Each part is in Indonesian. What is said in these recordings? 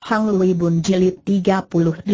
Hang Lui Bun Jilid 38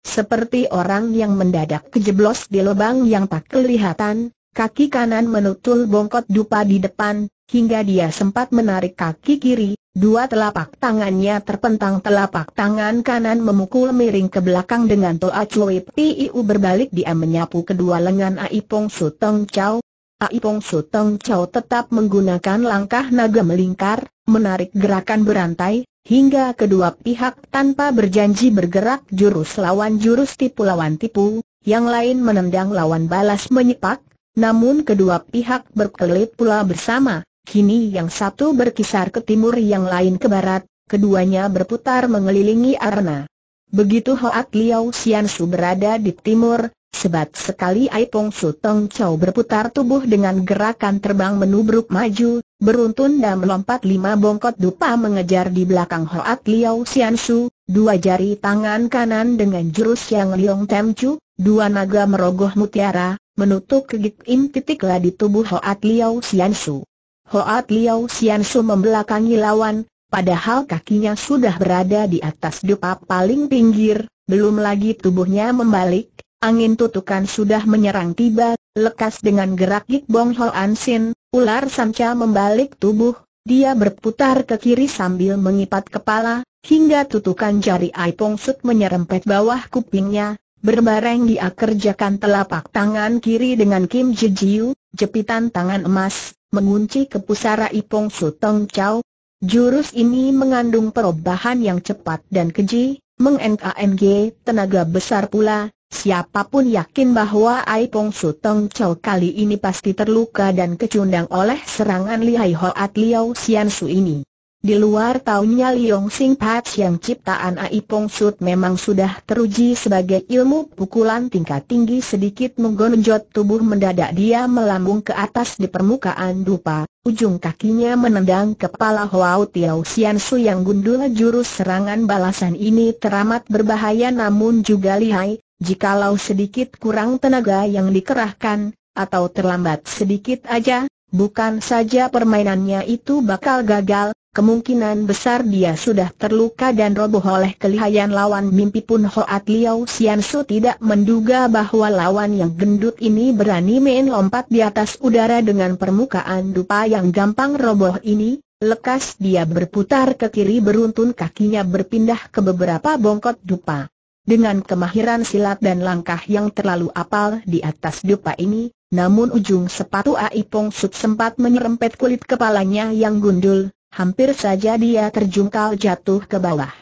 Seperti orang yang mendadak kejeblos di lubang yang tak kelihatan, kaki kanan menutul bongkot dupa di depan, hingga dia sempat menarik kaki kiri, dua telapak tangannya terpentang telapak tangan kanan memukul miring ke belakang dengan toa Chui Piu berbalik dia menyapu kedua lengan Aipong suteng Chow, Aipong Tong Chow tetap menggunakan langkah naga melingkar, menarik gerakan berantai, hingga kedua pihak tanpa berjanji bergerak jurus lawan jurus tipu lawan tipu, yang lain menendang lawan balas menyepak, namun kedua pihak berkelit pula bersama, kini yang satu berkisar ke timur yang lain ke barat, keduanya berputar mengelilingi arena. Begitu Hoat Liao Xian Su berada di timur, sebat sekali Aipong Su Tong Chow berputar tubuh dengan gerakan terbang menubruk maju, Beruntun dan melompat lima bongkot dupa mengejar di belakang Hoat Liao Xianshu, dua jari tangan kanan dengan jurus yang Liong Temcu, dua naga merogoh mutiara, menutup kegit im titiklah di tubuh Hoat Liao Xiansu. Hoat Liao Xianshu membelakangi lawan, padahal kakinya sudah berada di atas dupa paling pinggir, belum lagi tubuhnya membalik, angin tutukan sudah menyerang tiba, Lekas dengan gerak Gik Bong Ho An Sin, ular sanca membalik tubuh, dia berputar ke kiri sambil mengipat kepala, hingga tutukan jari Aipong Sut menyerempet bawah kupingnya, berbareng dia kerjakan telapak tangan kiri dengan Kim Jijiu, jepitan tangan emas, mengunci ke pusara Ipong Sut Tong Chow. Jurus ini mengandung perubahan yang cepat dan keji, meng-NKNG tenaga besar pula, Siapapun yakin bahwa Su Tong Chow kali ini pasti terluka dan kecundang oleh serangan lihai Hoat Liao Sian Su ini. Di luar taunya Liong Sing Patch yang ciptaan Aipong Sut memang sudah teruji sebagai ilmu pukulan tingkat tinggi sedikit menggonjot tubuh mendadak dia melambung ke atas di permukaan dupa, ujung kakinya menendang kepala Huao Liao Sian Su yang gundul jurus serangan balasan ini teramat berbahaya namun juga lihai, Jikalau sedikit kurang tenaga yang dikerahkan, atau terlambat sedikit aja, bukan saja permainannya itu bakal gagal, kemungkinan besar dia sudah terluka dan roboh oleh kelihayan lawan mimpi pun Hoat Liao Su tidak menduga bahwa lawan yang gendut ini berani main lompat di atas udara dengan permukaan dupa yang gampang roboh ini, lekas dia berputar ke kiri beruntun kakinya berpindah ke beberapa bongkot dupa. Dengan kemahiran silat dan langkah yang terlalu apal di atas dupa ini, namun ujung sepatu Aipong Sut sempat menyerempet kulit kepalanya yang gundul, hampir saja dia terjungkal jatuh ke bawah.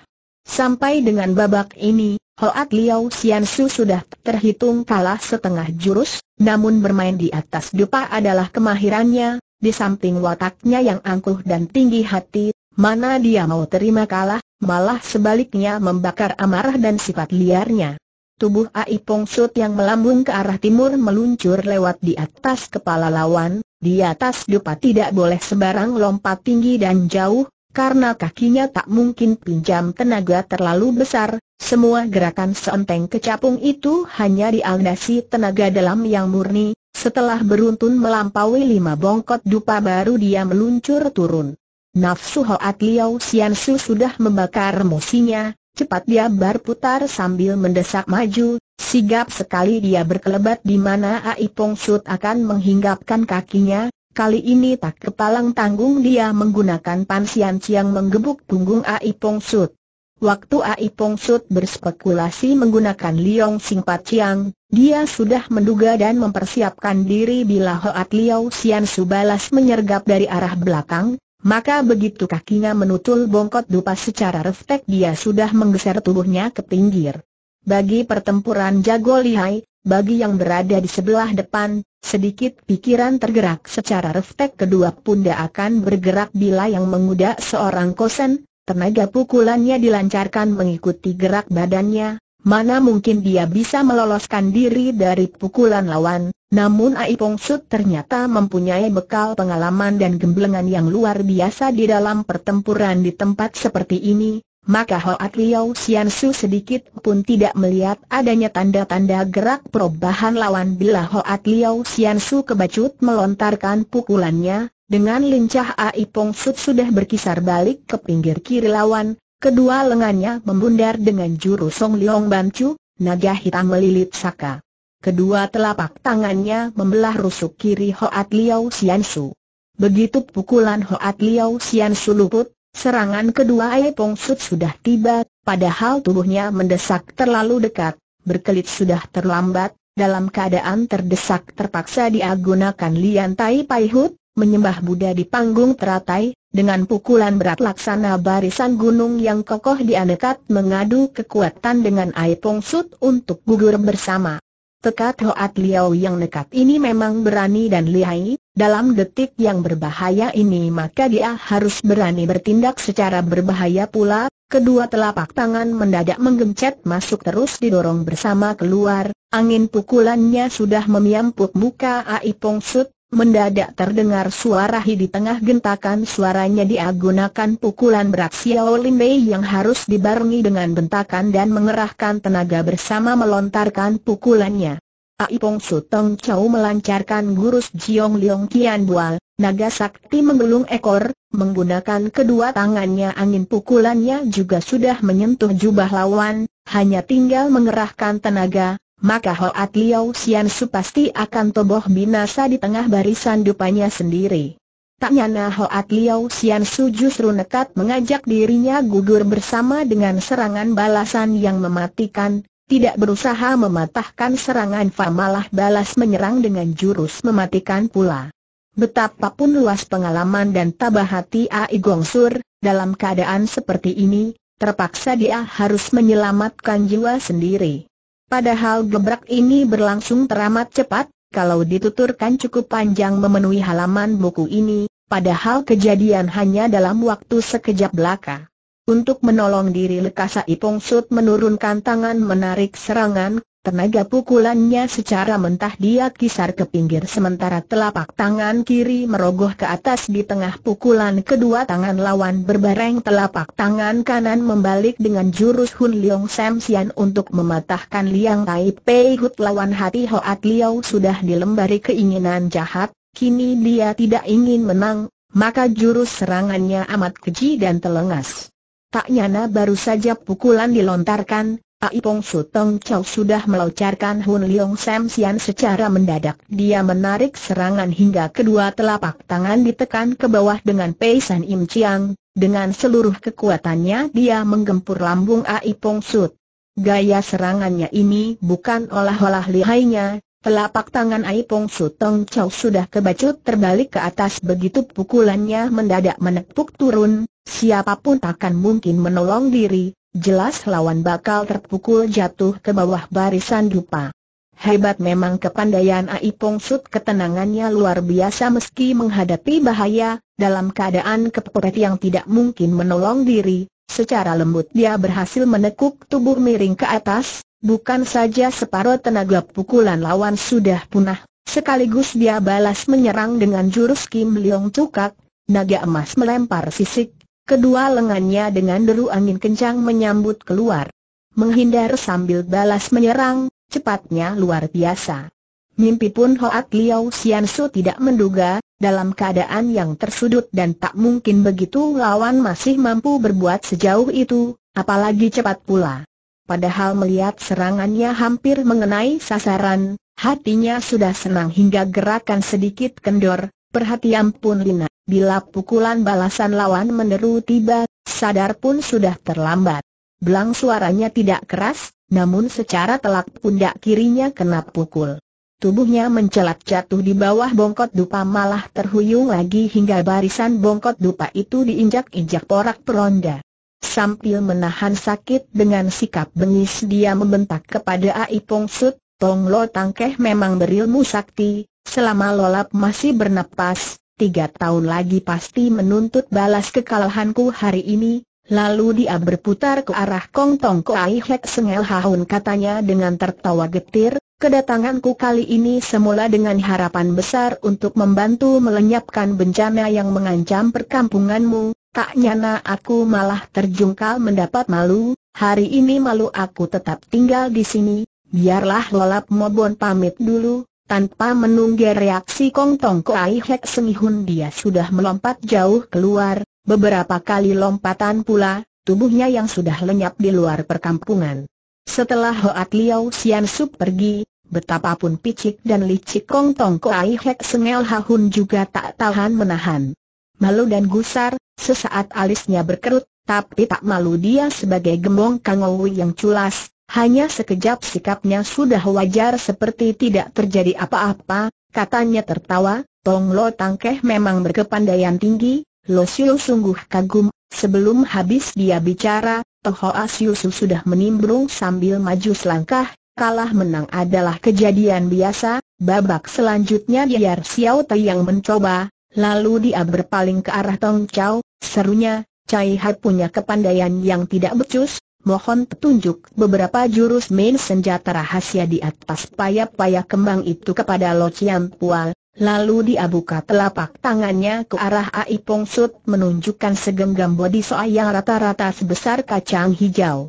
Sampai dengan babak ini, Hoat Liao Sian Su sudah terhitung kalah setengah jurus, namun bermain di atas dupa adalah kemahirannya, di samping wataknya yang angkuh dan tinggi hati, mana dia mau terima kalah, malah sebaliknya membakar amarah dan sifat liarnya. Tubuh Ai Pong Sut yang melambung ke arah timur meluncur lewat di atas kepala lawan, di atas dupa tidak boleh sebarang lompat tinggi dan jauh, karena kakinya tak mungkin pinjam tenaga terlalu besar, semua gerakan seenteng kecapung itu hanya dialdasi tenaga dalam yang murni, setelah beruntun melampaui lima bongkot dupa baru dia meluncur turun. Nafsu Hoat Liao Sian Su sudah membakar emosinya, cepat dia berputar sambil mendesak maju, sigap sekali dia berkelebat di mana Ai Pong Sut akan menghinggapkan kakinya, Kali ini tak kepalang tanggung dia menggunakan Sian Chiang menggebuk punggung Ai Pong Sut. Waktu Ai Pong Sut berspekulasi menggunakan Liong Singpat Chiang, dia sudah menduga dan mempersiapkan diri bila Hoat Liao Sian Su balas menyergap dari arah belakang, maka begitu kakinya menutul bongkot dupa secara refleks dia sudah menggeser tubuhnya ke pinggir. Bagi pertempuran jago lihai, bagi yang berada di sebelah depan, sedikit pikiran tergerak secara refleks kedua punda akan bergerak bila yang mengudak seorang kosen, tenaga pukulannya dilancarkan mengikuti gerak badannya, Mana mungkin dia bisa meloloskan diri dari pukulan lawan, namun Aipong Sut ternyata mempunyai bekal pengalaman dan gemblengan yang luar biasa di dalam pertempuran di tempat seperti ini, maka Hoat Liao Xian Su sedikit pun tidak melihat adanya tanda-tanda gerak perubahan lawan bila Hoat Liao Xian Su kebacut melontarkan pukulannya, dengan lincah Aipong Sut sudah berkisar balik ke pinggir kiri lawan, Kedua lengannya membundar dengan juru Song Liong Bancu, naga hitam melilit saka. Kedua telapak tangannya membelah rusuk kiri Hoat Liao Xiansu. Begitu pukulan Hoat Liao Xiansu luput, serangan kedua Ai Pong Sut sudah tiba, padahal tubuhnya mendesak terlalu dekat, berkelit sudah terlambat, dalam keadaan terdesak terpaksa dia gunakan lian tai Pai Hut menyembah Buddha di panggung teratai, dengan pukulan berat laksana barisan gunung yang kokoh dianekat mengadu kekuatan dengan Aipong Sut untuk gugur bersama. Tekad Hoat Liao yang nekat ini memang berani dan lihai, dalam detik yang berbahaya ini maka dia harus berani bertindak secara berbahaya pula, kedua telapak tangan mendadak menggencet masuk terus didorong bersama keluar, angin pukulannya sudah memiampuk muka Aipong Sut, Mendadak terdengar suara hi di tengah gentakan suaranya diagunakan pukulan berat Xiao Lin Mei yang harus dibarengi dengan bentakan dan mengerahkan tenaga bersama melontarkan pukulannya. Aipong Tong Chow melancarkan gurus Jiong Liong Kian Bual, naga sakti menggulung ekor, menggunakan kedua tangannya angin pukulannya juga sudah menyentuh jubah lawan, hanya tinggal mengerahkan tenaga, maka Hoat Liao Xian Su pasti akan toboh binasa di tengah barisan dupanya sendiri. Tak nyana Hoat Liao Xian Su justru nekat mengajak dirinya gugur bersama dengan serangan balasan yang mematikan, tidak berusaha mematahkan serangan Fa malah balas menyerang dengan jurus mematikan pula. Betapapun luas pengalaman dan tabah hati Ai Gongsur, dalam keadaan seperti ini, terpaksa dia harus menyelamatkan jiwa sendiri. Padahal gebrak ini berlangsung teramat cepat, kalau dituturkan cukup panjang memenuhi halaman buku ini, padahal kejadian hanya dalam waktu sekejap belaka. Untuk menolong diri Lekasa Ipong Sud menurunkan tangan menarik serangan, Tenaga pukulannya secara mentah dia kisar ke pinggir sementara telapak tangan kiri merogoh ke atas di tengah pukulan kedua tangan lawan berbareng telapak tangan kanan membalik dengan jurus Hun Leong Sam Sian untuk mematahkan Liang Tai Pei Hut lawan hati Hoat Liao sudah dilembari keinginan jahat, kini dia tidak ingin menang, maka jurus serangannya amat keji dan telengas. Tak nyana baru saja pukulan dilontarkan, Aipong Sutong Chow sudah melocarkan Hun Leong Sam Sian secara mendadak. Dia menarik serangan hingga kedua telapak tangan ditekan ke bawah dengan Peisan Im Chiang. Dengan seluruh kekuatannya dia menggempur lambung Aipong Sut. Gaya serangannya ini bukan olah-olah lihainya, Telapak tangan Aipong Sutong Chow sudah kebacut terbalik ke atas begitu pukulannya mendadak menepuk turun, siapapun takkan mungkin menolong diri, jelas lawan bakal terpukul jatuh ke bawah barisan dupa. Hebat memang kepandaian Ai Pong Sut ketenangannya luar biasa meski menghadapi bahaya, dalam keadaan kepepet yang tidak mungkin menolong diri, secara lembut dia berhasil menekuk tubuh miring ke atas, bukan saja separuh tenaga pukulan lawan sudah punah, sekaligus dia balas menyerang dengan jurus Kim Leong Cukak, naga emas melempar sisik, Kedua lengannya dengan deru angin kencang menyambut keluar. Menghindar sambil balas menyerang, cepatnya luar biasa. Mimpi pun Hoat Liao Sian tidak menduga, dalam keadaan yang tersudut dan tak mungkin begitu lawan masih mampu berbuat sejauh itu, apalagi cepat pula. Padahal melihat serangannya hampir mengenai sasaran, hatinya sudah senang hingga gerakan sedikit kendor, Perhatian pun Lina, bila pukulan balasan lawan meneru tiba, sadar pun sudah terlambat. Belang suaranya tidak keras, namun secara telak pundak kirinya kena pukul. Tubuhnya mencelat jatuh di bawah bongkot dupa malah terhuyung lagi hingga barisan bongkot dupa itu diinjak-injak porak peronda. Sambil menahan sakit dengan sikap bengis dia membentak kepada Aipung Sut, Tong Lo Tangkeh memang berilmu sakti, Selama Lolap masih bernapas, tiga tahun lagi pasti menuntut balas kekalahanku hari ini. Lalu dia berputar ke arah Kong Tong Koai Hek Sengel Haun katanya dengan tertawa getir, kedatanganku kali ini semula dengan harapan besar untuk membantu melenyapkan bencana yang mengancam perkampunganmu, tak nyana aku malah terjungkal mendapat malu, hari ini malu aku tetap tinggal di sini, biarlah lolap mobon pamit dulu, tanpa menunggu reaksi Kong Tong Ai Hek Semihun dia sudah melompat jauh keluar, beberapa kali lompatan pula, tubuhnya yang sudah lenyap di luar perkampungan. Setelah Hoat Liao Sian Sup pergi, betapapun picik dan licik Kong Tong Ai Hek Sengel Hahun juga tak tahan menahan. Malu dan gusar, sesaat alisnya berkerut, tapi tak malu dia sebagai gembong Kang Owi yang culas, hanya sekejap sikapnya sudah wajar seperti tidak terjadi apa-apa, katanya tertawa, Tong Lo Tangkeh memang berkepandaian tinggi, Lo Siu sungguh kagum, sebelum habis dia bicara, Toho Su sudah menimbrung sambil maju selangkah, kalah menang adalah kejadian biasa, babak selanjutnya biar Xiao Tai yang mencoba, lalu dia berpaling ke arah Tong Chau, serunya, Cai Hai punya kepandaian yang tidak becus, mohon petunjuk beberapa jurus main senjata rahasia di atas payap-payap kembang itu kepada Lo Chiam Pua. lalu dia buka telapak tangannya ke arah Ai Pong Sut menunjukkan segenggam bodi soa yang rata-rata sebesar kacang hijau.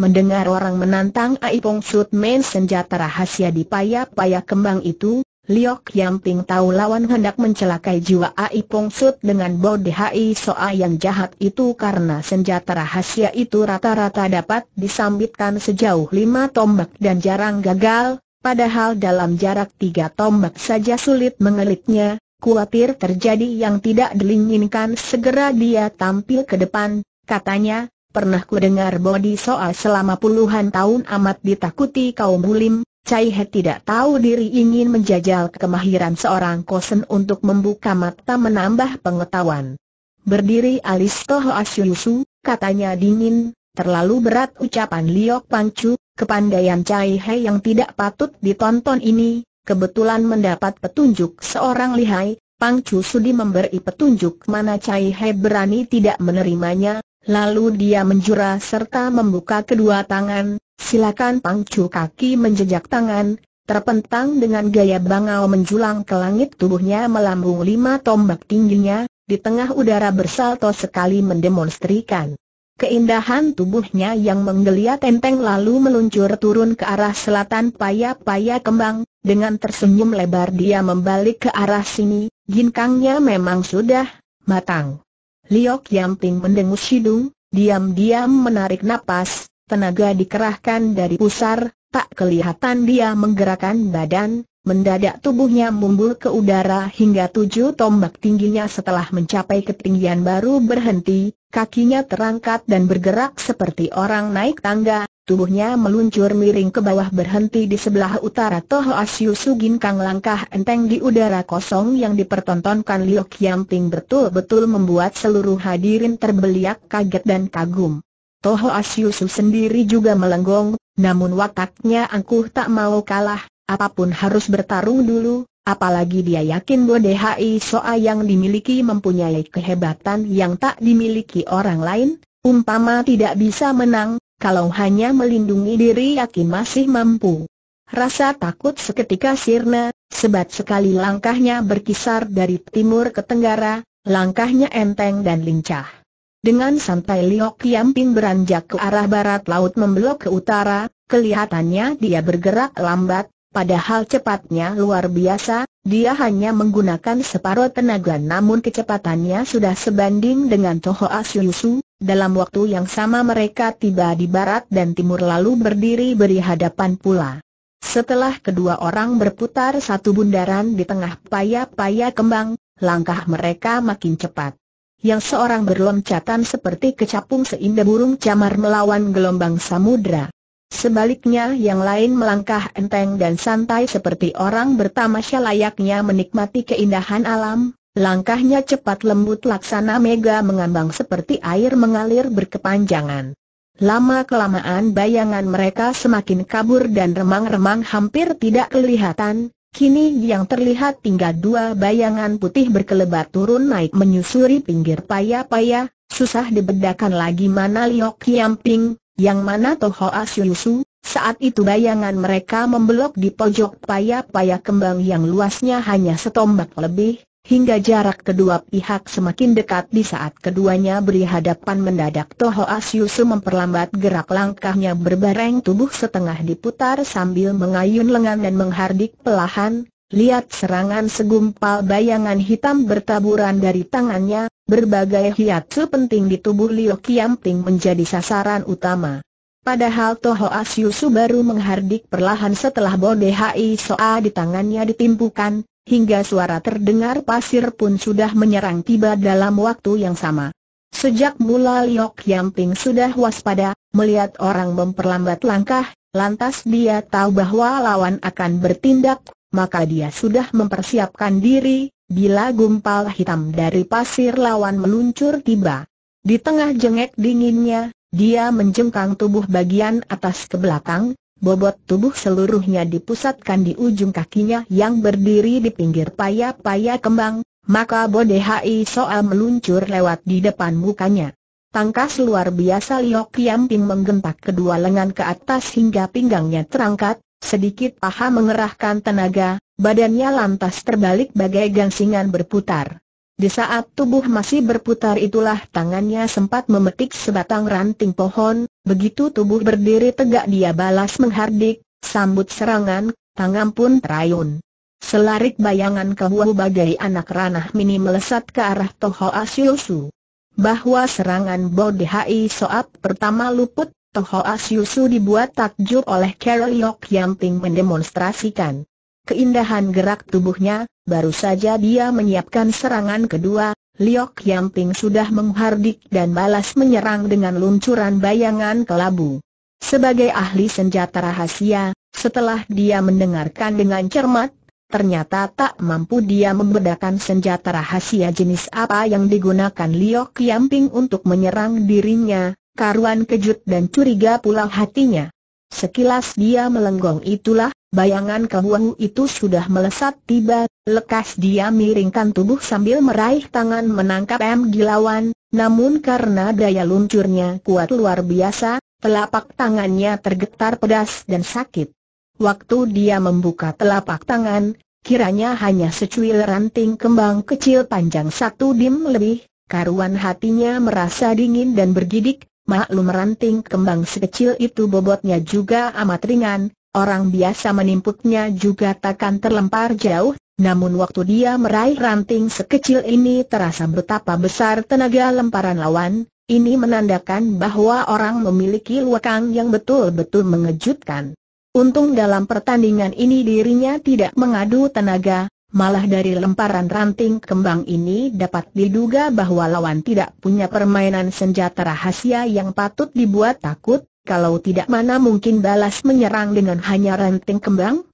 Mendengar orang menantang Ai Pong Sut main senjata rahasia di payap-payap kembang itu, Liok yang Yamping tahu lawan hendak mencelakai jiwa Ai Pong Sut dengan bodi Hai Soa yang jahat itu karena senjata rahasia itu rata-rata dapat disambitkan sejauh lima tombak dan jarang gagal, padahal dalam jarak tiga tombak saja sulit mengelitnya, Kuatir terjadi yang tidak dilinginkan. segera dia tampil ke depan, katanya, pernah ku dengar bodi Soa selama puluhan tahun amat ditakuti kaum bulim, Cai He tidak tahu diri ingin menjajal kemahiran seorang kosen untuk membuka mata menambah pengetahuan. Berdiri alis Toho Asyusu, katanya dingin, terlalu berat ucapan Liok Pangcu, kepandaian Cai He yang tidak patut ditonton ini, kebetulan mendapat petunjuk seorang lihai, Pangcu Sudi memberi petunjuk mana Cai He berani tidak menerimanya, lalu dia menjura serta membuka kedua tangan, Silakan pangcu kaki menjejak tangan, terpentang dengan gaya bangau menjulang ke langit tubuhnya melambung lima tombak tingginya, di tengah udara bersalto sekali mendemonstrikan. Keindahan tubuhnya yang menggeliat enteng lalu meluncur turun ke arah selatan paya-paya kembang, dengan tersenyum lebar dia membalik ke arah sini, ginkangnya memang sudah matang. Liok Yamping mendengus hidung, diam-diam menarik napas, tenaga dikerahkan dari pusar, tak kelihatan dia menggerakkan badan, mendadak tubuhnya mumbul ke udara hingga tujuh tombak tingginya setelah mencapai ketinggian baru berhenti, kakinya terangkat dan bergerak seperti orang naik tangga, tubuhnya meluncur miring ke bawah berhenti di sebelah utara Toho Asyu Sugin Kang langkah enteng di udara kosong yang dipertontonkan Liu Kiam betul-betul membuat seluruh hadirin terbeliak kaget dan kagum. Toho Asyusu sendiri juga melenggong, namun wataknya angkuh tak mau kalah, apapun harus bertarung dulu, apalagi dia yakin DHI Soa yang dimiliki mempunyai kehebatan yang tak dimiliki orang lain, umpama tidak bisa menang, kalau hanya melindungi diri yakin masih mampu. Rasa takut seketika sirna, sebat sekali langkahnya berkisar dari timur ke tenggara, langkahnya enteng dan lincah. Dengan santai Liok Yamping beranjak ke arah barat laut membelok ke utara, kelihatannya dia bergerak lambat, padahal cepatnya luar biasa, dia hanya menggunakan separuh tenaga namun kecepatannya sudah sebanding dengan Toho Asyusu, dalam waktu yang sama mereka tiba di barat dan timur lalu berdiri beri hadapan pula. Setelah kedua orang berputar satu bundaran di tengah paya-paya kembang, langkah mereka makin cepat yang seorang berloncatan seperti kecapung seindah burung camar melawan gelombang samudra. Sebaliknya yang lain melangkah enteng dan santai seperti orang bertamasya layaknya menikmati keindahan alam, langkahnya cepat lembut laksana mega mengambang seperti air mengalir berkepanjangan. Lama-kelamaan bayangan mereka semakin kabur dan remang-remang hampir tidak kelihatan, Kini yang terlihat tinggal dua bayangan putih berkelebat turun naik menyusuri pinggir paya-paya, susah dibedakan lagi mana Liok Yamping, yang mana Toho Asyusu. Saat itu bayangan mereka membelok di pojok paya-paya kembang yang luasnya hanya setombak lebih, hingga jarak kedua pihak semakin dekat di saat keduanya berhadapan mendadak Toho Asyusu memperlambat gerak langkahnya berbareng tubuh setengah diputar sambil mengayun lengan dan menghardik pelahan, lihat serangan segumpal bayangan hitam bertaburan dari tangannya, berbagai hiatsu penting di tubuh Liu Kiamping menjadi sasaran utama. Padahal Toho Asyusu baru menghardik perlahan setelah Bode Hai Soa di tangannya ditimpukan, hingga suara terdengar pasir pun sudah menyerang tiba dalam waktu yang sama. Sejak mula Liok Yamping sudah waspada, melihat orang memperlambat langkah, lantas dia tahu bahwa lawan akan bertindak, maka dia sudah mempersiapkan diri, bila gumpal hitam dari pasir lawan meluncur tiba. Di tengah jengek dinginnya, dia menjengkang tubuh bagian atas ke belakang, Bobot tubuh seluruhnya dipusatkan di ujung kakinya yang berdiri di pinggir paya-paya kembang, maka Bodehai soal meluncur lewat di depan mukanya. Tangkas luar biasa Liok Yamping menggentak kedua lengan ke atas hingga pinggangnya terangkat, sedikit paha mengerahkan tenaga, badannya lantas terbalik bagai gangsingan berputar. Di saat tubuh masih berputar itulah tangannya sempat memetik sebatang ranting pohon, begitu tubuh berdiri tegak dia balas menghardik, sambut serangan, tangan pun terayun. Selarik bayangan kehuau bagai anak ranah mini melesat ke arah Toho Asyusu. Bahwa serangan Hai Soap pertama luput Toho Asyusu dibuat takjub oleh Carol Yok yang mendemonstrasikan keindahan gerak tubuhnya, baru saja dia menyiapkan serangan kedua, Liok Yamping sudah menghardik dan balas menyerang dengan luncuran bayangan kelabu. Sebagai ahli senjata rahasia, setelah dia mendengarkan dengan cermat, ternyata tak mampu dia membedakan senjata rahasia jenis apa yang digunakan Liok Yamping untuk menyerang dirinya, karuan kejut dan curiga pula hatinya. Sekilas dia melenggong itulah, Bayangan Kehuang itu sudah melesat tiba, lekas dia miringkan tubuh sambil meraih tangan menangkap M. Gilawan, namun karena daya luncurnya kuat luar biasa, telapak tangannya tergetar pedas dan sakit. Waktu dia membuka telapak tangan, kiranya hanya secuil ranting kembang kecil panjang satu dim lebih, karuan hatinya merasa dingin dan bergidik, Maklum ranting kembang sekecil itu bobotnya juga amat ringan, orang biasa menimputnya juga takkan terlempar jauh, namun waktu dia meraih ranting sekecil ini terasa betapa besar tenaga lemparan lawan, ini menandakan bahwa orang memiliki luakang yang betul-betul mengejutkan. Untung dalam pertandingan ini dirinya tidak mengadu tenaga, malah dari lemparan ranting kembang ini dapat diduga bahwa lawan tidak punya permainan senjata rahasia yang patut dibuat takut, kalau tidak mana mungkin balas menyerang dengan hanya ranting kembang?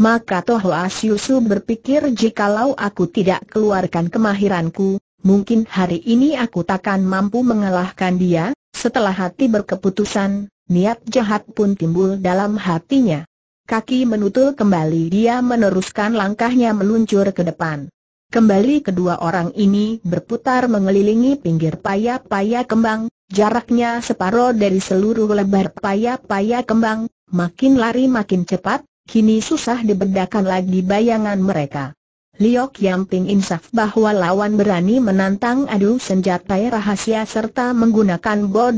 Maka Toho Asyusu berpikir jikalau aku tidak keluarkan kemahiranku, mungkin hari ini aku takkan mampu mengalahkan dia, setelah hati berkeputusan, niat jahat pun timbul dalam hatinya. Kaki menutul kembali dia meneruskan langkahnya meluncur ke depan. Kembali kedua orang ini berputar mengelilingi pinggir paya-paya kembang, Jaraknya separoh dari seluruh lebar paya-paya kembang, makin lari makin cepat, kini susah dibedakan lagi bayangan mereka. Liok Yang Ping insaf bahwa lawan berani menantang adu senjata rahasia serta menggunakan Bo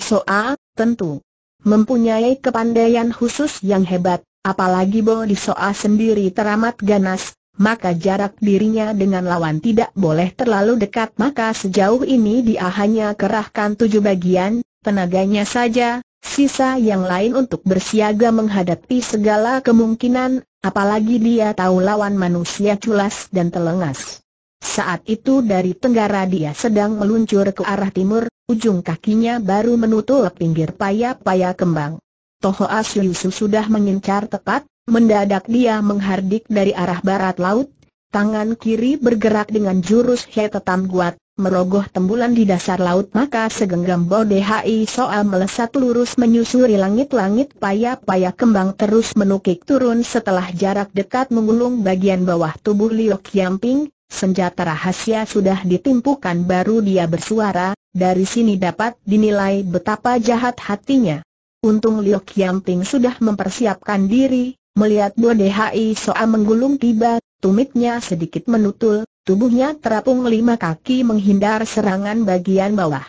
Soa, tentu mempunyai kepandaian khusus yang hebat, apalagi Bo Soa sendiri teramat ganas, maka jarak dirinya dengan lawan tidak boleh terlalu dekat maka sejauh ini dia hanya kerahkan tujuh bagian, tenaganya saja, sisa yang lain untuk bersiaga menghadapi segala kemungkinan, apalagi dia tahu lawan manusia culas dan telengas. Saat itu dari tenggara dia sedang meluncur ke arah timur, ujung kakinya baru menutup pinggir paya-paya kembang. Toho Asyusu sudah mengincar tepat, Mendadak dia menghardik dari arah barat laut, tangan kiri bergerak dengan jurus hetetam kuat, merogoh tembulan di dasar laut maka segenggam bor DHI soal melesat lurus menyusuri langit-langit paya-paya kembang terus menukik turun setelah jarak dekat mengulung bagian bawah tubuh Liok Yamping, senjata rahasia sudah ditimpukan baru dia bersuara, dari sini dapat dinilai betapa jahat hatinya. Untung Liok Yamping sudah mempersiapkan diri, Melihat DHI Soa menggulung tiba, tumitnya sedikit menutul, tubuhnya terapung lima kaki menghindar serangan bagian bawah.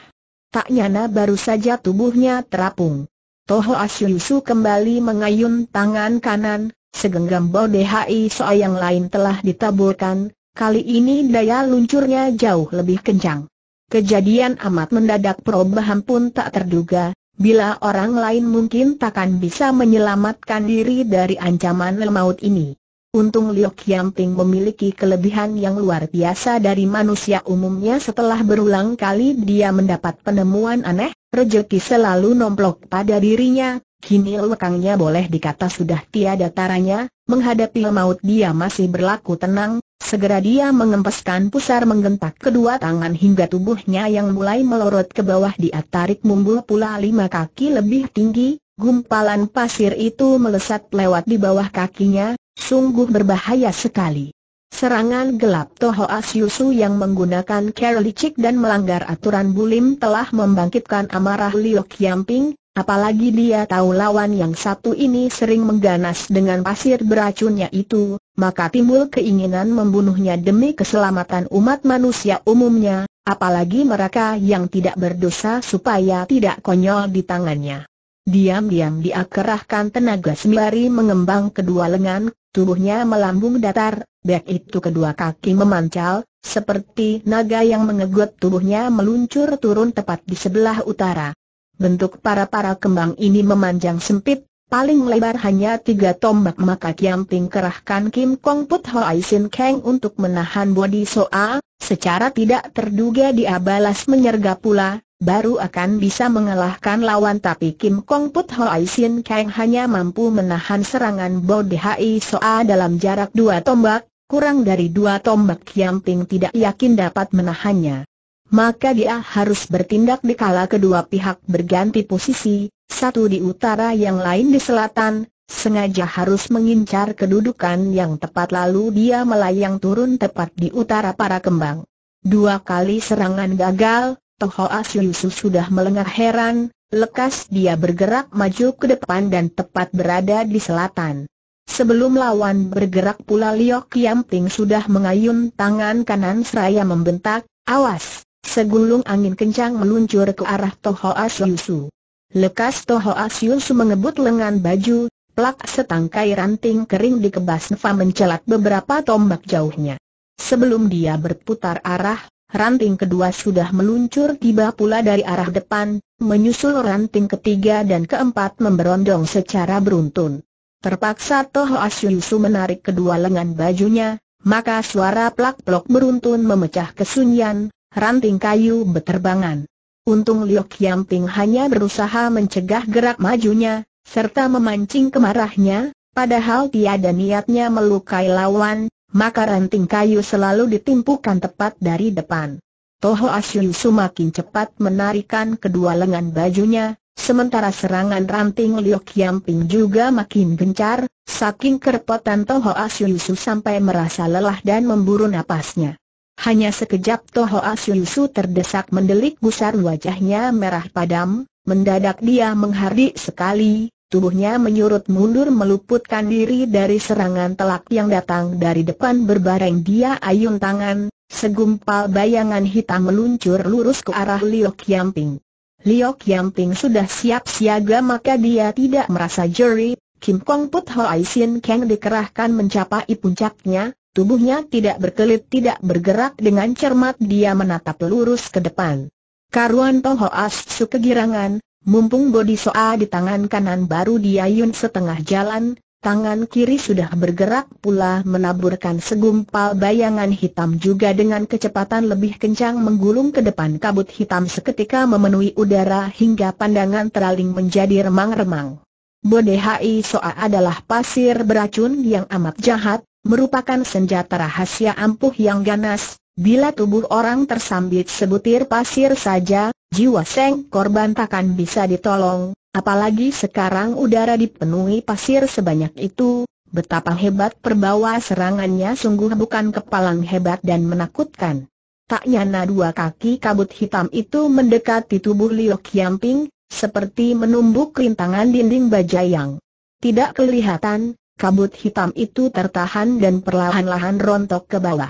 Tak nyana baru saja tubuhnya terapung. Toho Asyusu kembali mengayun tangan kanan, segenggam bau DHI Soa yang lain telah ditaburkan, kali ini daya luncurnya jauh lebih kencang. Kejadian amat mendadak perubahan pun tak terduga, Bila orang lain mungkin takkan bisa menyelamatkan diri dari ancaman lemaut ini. Untung Liu Qiangping memiliki kelebihan yang luar biasa dari manusia umumnya setelah berulang kali dia mendapat penemuan aneh, rejeki selalu nomplok pada dirinya, kini lekangnya boleh dikata sudah tiada taranya, menghadapi lemaut dia masih berlaku tenang, Segera dia mengempaskan pusar menggentak kedua tangan hingga tubuhnya yang mulai melorot ke bawah dia tarik mumbul pula lima kaki lebih tinggi, gumpalan pasir itu melesat lewat di bawah kakinya, sungguh berbahaya sekali. Serangan gelap Toho Asyusu yang menggunakan care dan melanggar aturan bulim telah membangkitkan amarah Liu Kiamping, Apalagi dia tahu lawan yang satu ini sering mengganas dengan pasir beracunnya itu, maka timbul keinginan membunuhnya demi keselamatan umat manusia umumnya, apalagi mereka yang tidak berdosa supaya tidak konyol di tangannya. Diam-diam dia kerahkan tenaga sembari mengembang kedua lengan, tubuhnya melambung datar, baik itu kedua kaki memancal, seperti naga yang mengegut tubuhnya meluncur turun tepat di sebelah utara. Bentuk para-para kembang ini memanjang sempit, paling lebar hanya tiga tombak maka Kiamping kerahkan Kim Kong Put Ho Aisin Kang untuk menahan bodi Soa, secara tidak terduga dia balas menyergap pula, baru akan bisa mengalahkan lawan tapi Kim Kong Put Ho Aisin Kang hanya mampu menahan serangan bodi Hai Soa dalam jarak dua tombak, kurang dari dua tombak Kiam Kiamping tidak yakin dapat menahannya maka dia harus bertindak dikala kedua pihak berganti posisi, satu di utara yang lain di selatan, sengaja harus mengincar kedudukan yang tepat lalu dia melayang turun tepat di utara para kembang. Dua kali serangan gagal, Toho Yusuf sudah melengah heran, lekas dia bergerak maju ke depan dan tepat berada di selatan. Sebelum lawan bergerak pula Liok Yamping sudah mengayun tangan kanan seraya membentak, awas! Segulung angin kencang meluncur ke arah Toho Asyusu. Lekas Toho Asyusu mengebut lengan baju, plak setangkai ranting kering dikebas Neva mencelat beberapa tombak jauhnya. Sebelum dia berputar arah, ranting kedua sudah meluncur tiba pula dari arah depan, menyusul ranting ketiga dan keempat memberondong secara beruntun. Terpaksa Toho Asyusu menarik kedua lengan bajunya, maka suara plak-plok beruntun memecah kesunyian, ranting kayu beterbangan. Untung Liok Yamping hanya berusaha mencegah gerak majunya, serta memancing kemarahnya, padahal tiada niatnya melukai lawan, maka ranting kayu selalu ditimpukan tepat dari depan. Toho Asyu semakin cepat menarikan kedua lengan bajunya, Sementara serangan ranting Liok Yamping juga makin gencar, saking kerepotan Toho Asyu sampai merasa lelah dan memburu napasnya. Hanya sekejap Toho Asyunsu terdesak mendelik gusar wajahnya merah padam, mendadak dia menghardik sekali, tubuhnya menyurut mundur meluputkan diri dari serangan telak yang datang dari depan berbareng dia ayun tangan, segumpal bayangan hitam meluncur lurus ke arah Liu Yamping. Liu Yamping sudah siap siaga maka dia tidak merasa jerit, Kim Kong Put Ho Ai Sin Kang dikerahkan mencapai puncaknya, Tubuhnya tidak berkelit tidak bergerak dengan cermat dia menatap lurus ke depan. Karuan Toho Asu kegirangan, mumpung bodi soa di tangan kanan baru diayun setengah jalan, tangan kiri sudah bergerak pula menaburkan segumpal bayangan hitam juga dengan kecepatan lebih kencang menggulung ke depan kabut hitam seketika memenuhi udara hingga pandangan teraling menjadi remang-remang. Bodehai Soa adalah pasir beracun yang amat jahat, merupakan senjata rahasia ampuh yang ganas, bila tubuh orang tersambit sebutir pasir saja, jiwa Seng korban takkan bisa ditolong, apalagi sekarang udara dipenuhi pasir sebanyak itu, betapa hebat perbawa serangannya sungguh bukan kepalang hebat dan menakutkan. Tak nyana dua kaki kabut hitam itu mendekati tubuh Liok Qiangping, seperti menumbuk rintangan dinding baja yang Tidak kelihatan, Kabut hitam itu tertahan dan perlahan-lahan rontok ke bawah.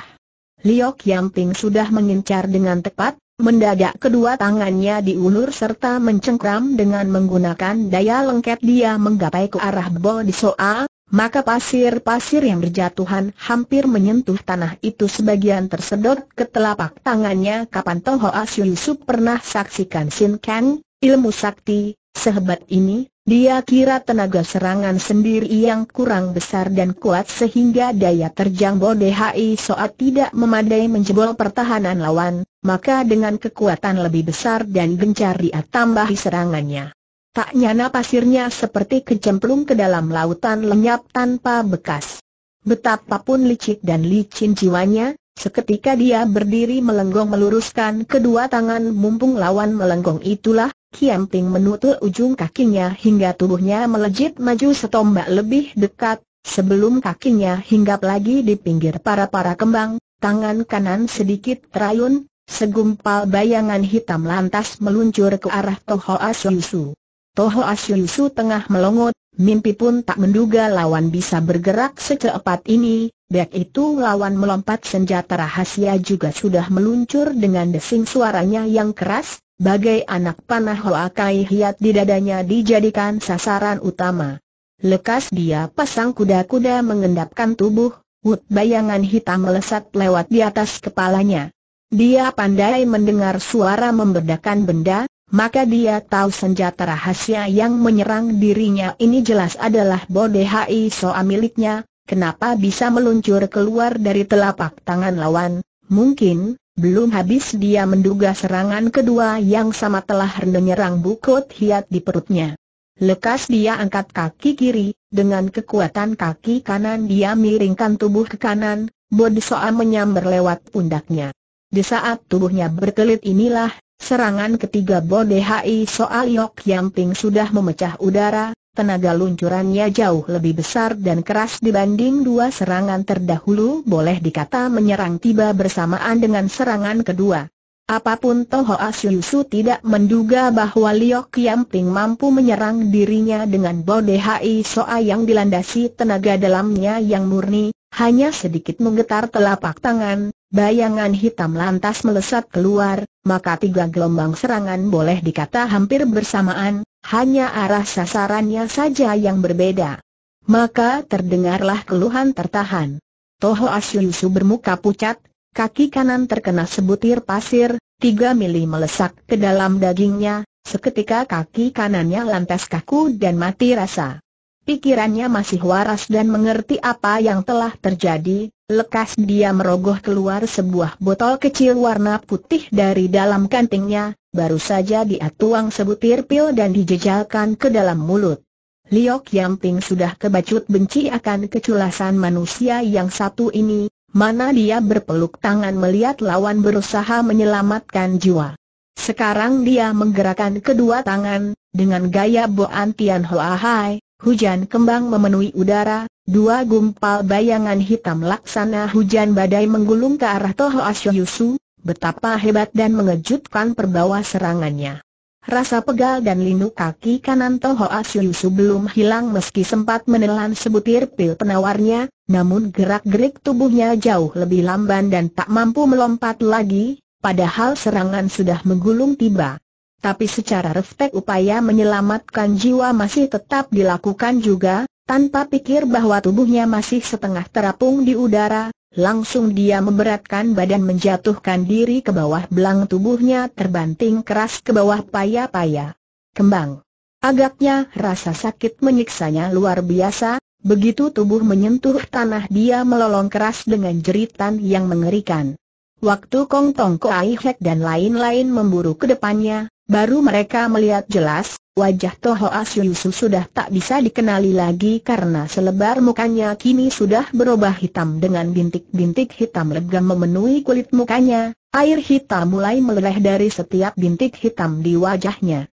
Liok Yang Yamping sudah mengincar dengan tepat, mendadak kedua tangannya diulur serta mencengkram dengan menggunakan daya lengket dia menggapai ke arah Bo di Soa, maka pasir-pasir yang berjatuhan hampir menyentuh tanah itu sebagian tersedot ke telapak tangannya kapan Toho Yusuf pernah saksikan Sin Kang, ilmu sakti, sehebat ini, dia kira tenaga serangan sendiri yang kurang besar dan kuat sehingga daya terjang Bodehai Soat tidak memadai menjebol pertahanan lawan, maka dengan kekuatan lebih besar dan gencar dia tambahi serangannya. Tak nyana pasirnya seperti kecemplung ke dalam lautan lenyap tanpa bekas. Betapapun licik dan licin jiwanya, seketika dia berdiri melenggong meluruskan kedua tangan mumpung lawan melenggong itulah Kiam Ping menutup ujung kakinya hingga tubuhnya melejit maju setombak lebih dekat, sebelum kakinya hinggap lagi di pinggir para-para kembang, tangan kanan sedikit terayun, segumpal bayangan hitam lantas meluncur ke arah Toho Asyusu. Toho Asyusu tengah melongot, mimpi pun tak menduga lawan bisa bergerak secepat ini, Baik itu lawan melompat senjata rahasia juga sudah meluncur dengan desing suaranya yang keras, bagai anak panah Hoakai Hiat di dadanya dijadikan sasaran utama. Lekas dia pasang kuda-kuda mengendapkan tubuh, wut bayangan hitam melesat lewat di atas kepalanya. Dia pandai mendengar suara membedakan benda, maka dia tahu senjata rahasia yang menyerang dirinya ini jelas adalah Bode Hai Soa miliknya, kenapa bisa meluncur keluar dari telapak tangan lawan, mungkin, belum habis dia menduga serangan kedua yang sama telah menyerang bukut hiat di perutnya. Lekas dia angkat kaki kiri, dengan kekuatan kaki kanan dia miringkan tubuh ke kanan, Bodhisoa menyambar lewat pundaknya. Di saat tubuhnya berkelit inilah, serangan ketiga Bodhai Soal Yok Yamping sudah memecah udara, tenaga luncurannya jauh lebih besar dan keras dibanding dua serangan terdahulu boleh dikata menyerang tiba bersamaan dengan serangan kedua. Apapun Toho Asyusu tidak menduga bahwa Liok Kiamping mampu menyerang dirinya dengan bode Hai Soa yang dilandasi tenaga dalamnya yang murni, hanya sedikit menggetar telapak tangan, bayangan hitam lantas melesat keluar, maka tiga gelombang serangan boleh dikata hampir bersamaan, hanya arah sasarannya saja yang berbeda. Maka terdengarlah keluhan tertahan. Toho Asyusu bermuka pucat, kaki kanan terkena sebutir pasir, tiga mili melesak ke dalam dagingnya, seketika kaki kanannya lantas kaku dan mati rasa. Pikirannya masih waras dan mengerti apa yang telah terjadi, lekas dia merogoh keluar sebuah botol kecil warna putih dari dalam kantingnya, baru saja dia tuang sebutir pil dan dijejalkan ke dalam mulut. Liok Yamping sudah kebacut benci akan keculasan manusia yang satu ini, mana dia berpeluk tangan melihat lawan berusaha menyelamatkan jiwa. Sekarang dia menggerakkan kedua tangan, dengan gaya Boan Tian Hoa Hai, hujan kembang memenuhi udara, Dua gumpal bayangan hitam laksana hujan badai menggulung ke arah Toho Asyusu, betapa hebat dan mengejutkan perbawa serangannya. Rasa pegal dan linu kaki kanan Toho Asyusu belum hilang meski sempat menelan sebutir pil penawarnya, namun gerak-gerik tubuhnya jauh lebih lamban dan tak mampu melompat lagi, padahal serangan sudah menggulung tiba. Tapi secara refleks upaya menyelamatkan jiwa masih tetap dilakukan juga, tanpa pikir bahwa tubuhnya masih setengah terapung di udara, langsung dia memberatkan badan menjatuhkan diri ke bawah belang tubuhnya terbanting keras ke bawah paya-paya. Kembang. Agaknya rasa sakit menyiksanya luar biasa, begitu tubuh menyentuh tanah dia melolong keras dengan jeritan yang mengerikan. Waktu Kong Tong Ai Hek dan lain-lain memburu ke depannya, baru mereka melihat jelas, Wajah Toho Asyusu sudah tak bisa dikenali lagi karena selebar mukanya kini sudah berubah hitam dengan bintik-bintik hitam legam memenuhi kulit mukanya, air hitam mulai meleleh dari setiap bintik hitam di wajahnya.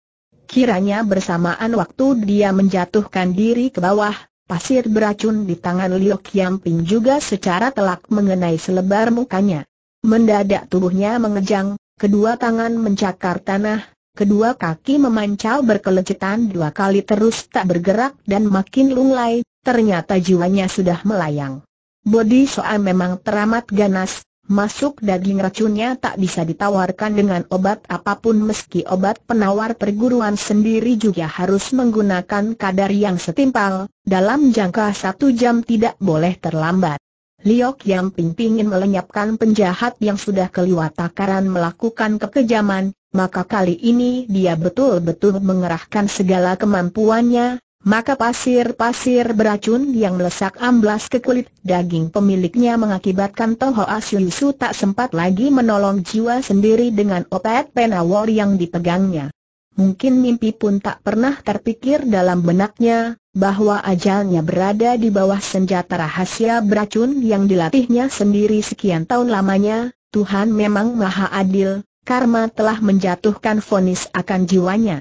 Kiranya bersamaan waktu dia menjatuhkan diri ke bawah, pasir beracun di tangan Liu Qiangping juga secara telak mengenai selebar mukanya. Mendadak tubuhnya mengejang, kedua tangan mencakar tanah, kedua kaki memancal berkelecetan dua kali terus tak bergerak dan makin lunglai, ternyata jiwanya sudah melayang. Bodi soal memang teramat ganas, masuk daging racunnya tak bisa ditawarkan dengan obat apapun meski obat penawar perguruan sendiri juga harus menggunakan kadar yang setimpal, dalam jangka satu jam tidak boleh terlambat. Liok yang Ping pingin melenyapkan penjahat yang sudah keluar takaran melakukan kekejaman, maka kali ini dia betul-betul mengerahkan segala kemampuannya, maka pasir-pasir beracun yang melesak amblas ke kulit daging pemiliknya mengakibatkan Toho Asyusu tak sempat lagi menolong jiwa sendiri dengan opet penawar yang dipegangnya mungkin mimpi pun tak pernah terpikir dalam benaknya, bahwa ajalnya berada di bawah senjata rahasia beracun yang dilatihnya sendiri sekian tahun lamanya, Tuhan memang maha adil, karma telah menjatuhkan vonis akan jiwanya.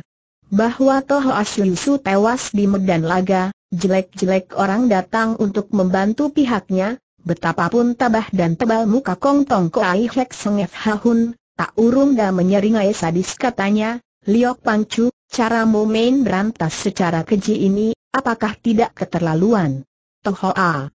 Bahwa Toho Asyusu tewas di medan laga, jelek-jelek orang datang untuk membantu pihaknya, betapapun tabah dan tebal muka Kong Tong Koai Hek Hahun, tak urung dan menyeringai sadis katanya, Liok Pancu, caramu main berantas secara keji ini, apakah tidak keterlaluan? Toho Tohoa.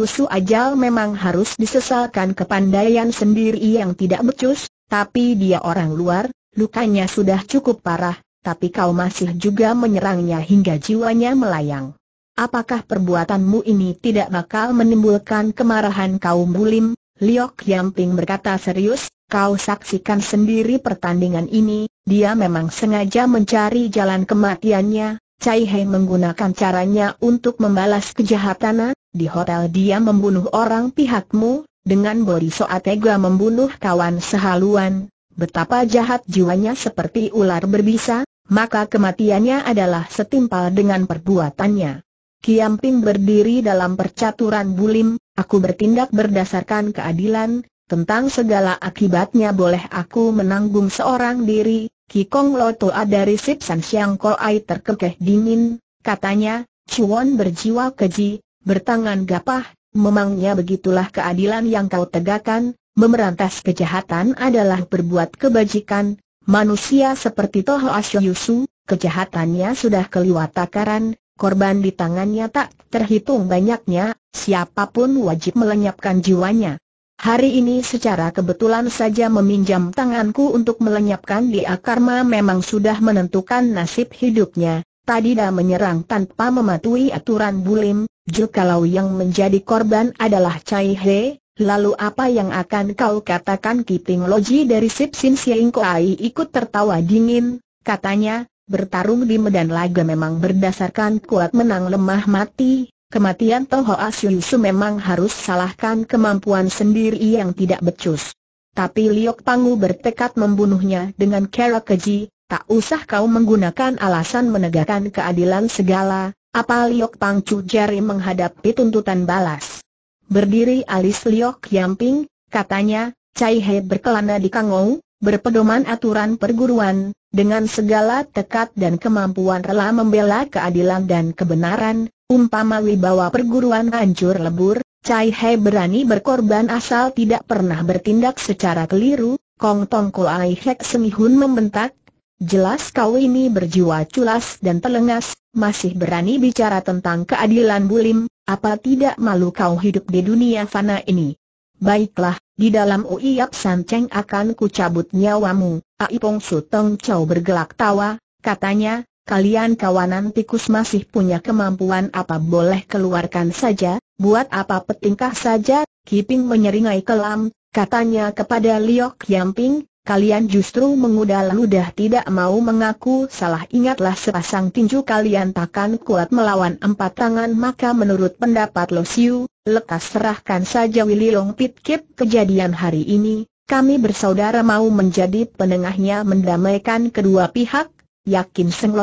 Usu Ajal memang harus disesalkan kepandaian sendiri yang tidak becus, tapi dia orang luar, lukanya sudah cukup parah, tapi kau masih juga menyerangnya hingga jiwanya melayang. Apakah perbuatanmu ini tidak bakal menimbulkan kemarahan kaum bulim? Liok Yamping berkata serius, kau saksikan sendiri pertandingan ini, dia memang sengaja mencari jalan kematiannya, Cai Hei menggunakan caranya untuk membalas kejahatannya, di hotel dia membunuh orang pihakmu, dengan Bori Soatega membunuh kawan sehaluan, betapa jahat jiwanya seperti ular berbisa, maka kematiannya adalah setimpal dengan perbuatannya. Kiamping berdiri dalam percaturan bulim, aku bertindak berdasarkan keadilan, tentang segala akibatnya boleh aku menanggung seorang diri, Kikong Loto dari Sip San Siang ai terkekeh dingin, katanya, Chuan berjiwa keji, bertangan gapah, memangnya begitulah keadilan yang kau tegakkan, memerantas kejahatan adalah berbuat kebajikan, manusia seperti Toho Yusu, kejahatannya sudah keliwat takaran, korban di tangannya tak terhitung banyaknya, siapapun wajib melenyapkan jiwanya. Hari ini secara kebetulan saja meminjam tanganku untuk melenyapkan dia karma memang sudah menentukan nasib hidupnya. Tadi dah menyerang tanpa mematuhi aturan bulim, Jikalau yang menjadi korban adalah Cai He, lalu apa yang akan kau katakan Kiting Loji dari Sip Sin ikut tertawa dingin, katanya, bertarung di medan laga memang berdasarkan kuat menang lemah mati, Kematian Toho Asyusu memang harus salahkan kemampuan sendiri yang tidak becus. Tapi Liok Pangu bertekad membunuhnya dengan cara keji, tak usah kau menggunakan alasan menegakkan keadilan segala, apa Liok Pangcu jari menghadapi tuntutan balas. Berdiri alis Liok Yamping, katanya, Cai He berkelana di Kangou, berpedoman aturan perguruan, dengan segala tekad dan kemampuan rela membela keadilan dan kebenaran, Umpama wibawa perguruan hancur lebur, Cai He berani berkorban asal tidak pernah bertindak secara keliru, Kong Tong ai Hek Semihun membentak, jelas kau ini berjiwa culas dan telengas, masih berani bicara tentang keadilan bulim, apa tidak malu kau hidup di dunia fana ini? Baiklah, di dalam Ui san Sanceng akan kucabut nyawamu, Aipong Su tong Chow bergelak tawa, katanya, kalian kawanan tikus masih punya kemampuan apa boleh keluarkan saja, buat apa petingkah saja, Kiping menyeringai kelam, katanya kepada Liok Yamping, kalian justru mengudal ludah tidak mau mengaku salah ingatlah sepasang tinju kalian takkan kuat melawan empat tangan maka menurut pendapat Lo Siu, lekas serahkan saja Willy Long Pit Kip kejadian hari ini, kami bersaudara mau menjadi penengahnya mendamaikan kedua pihak, Yakin Senglo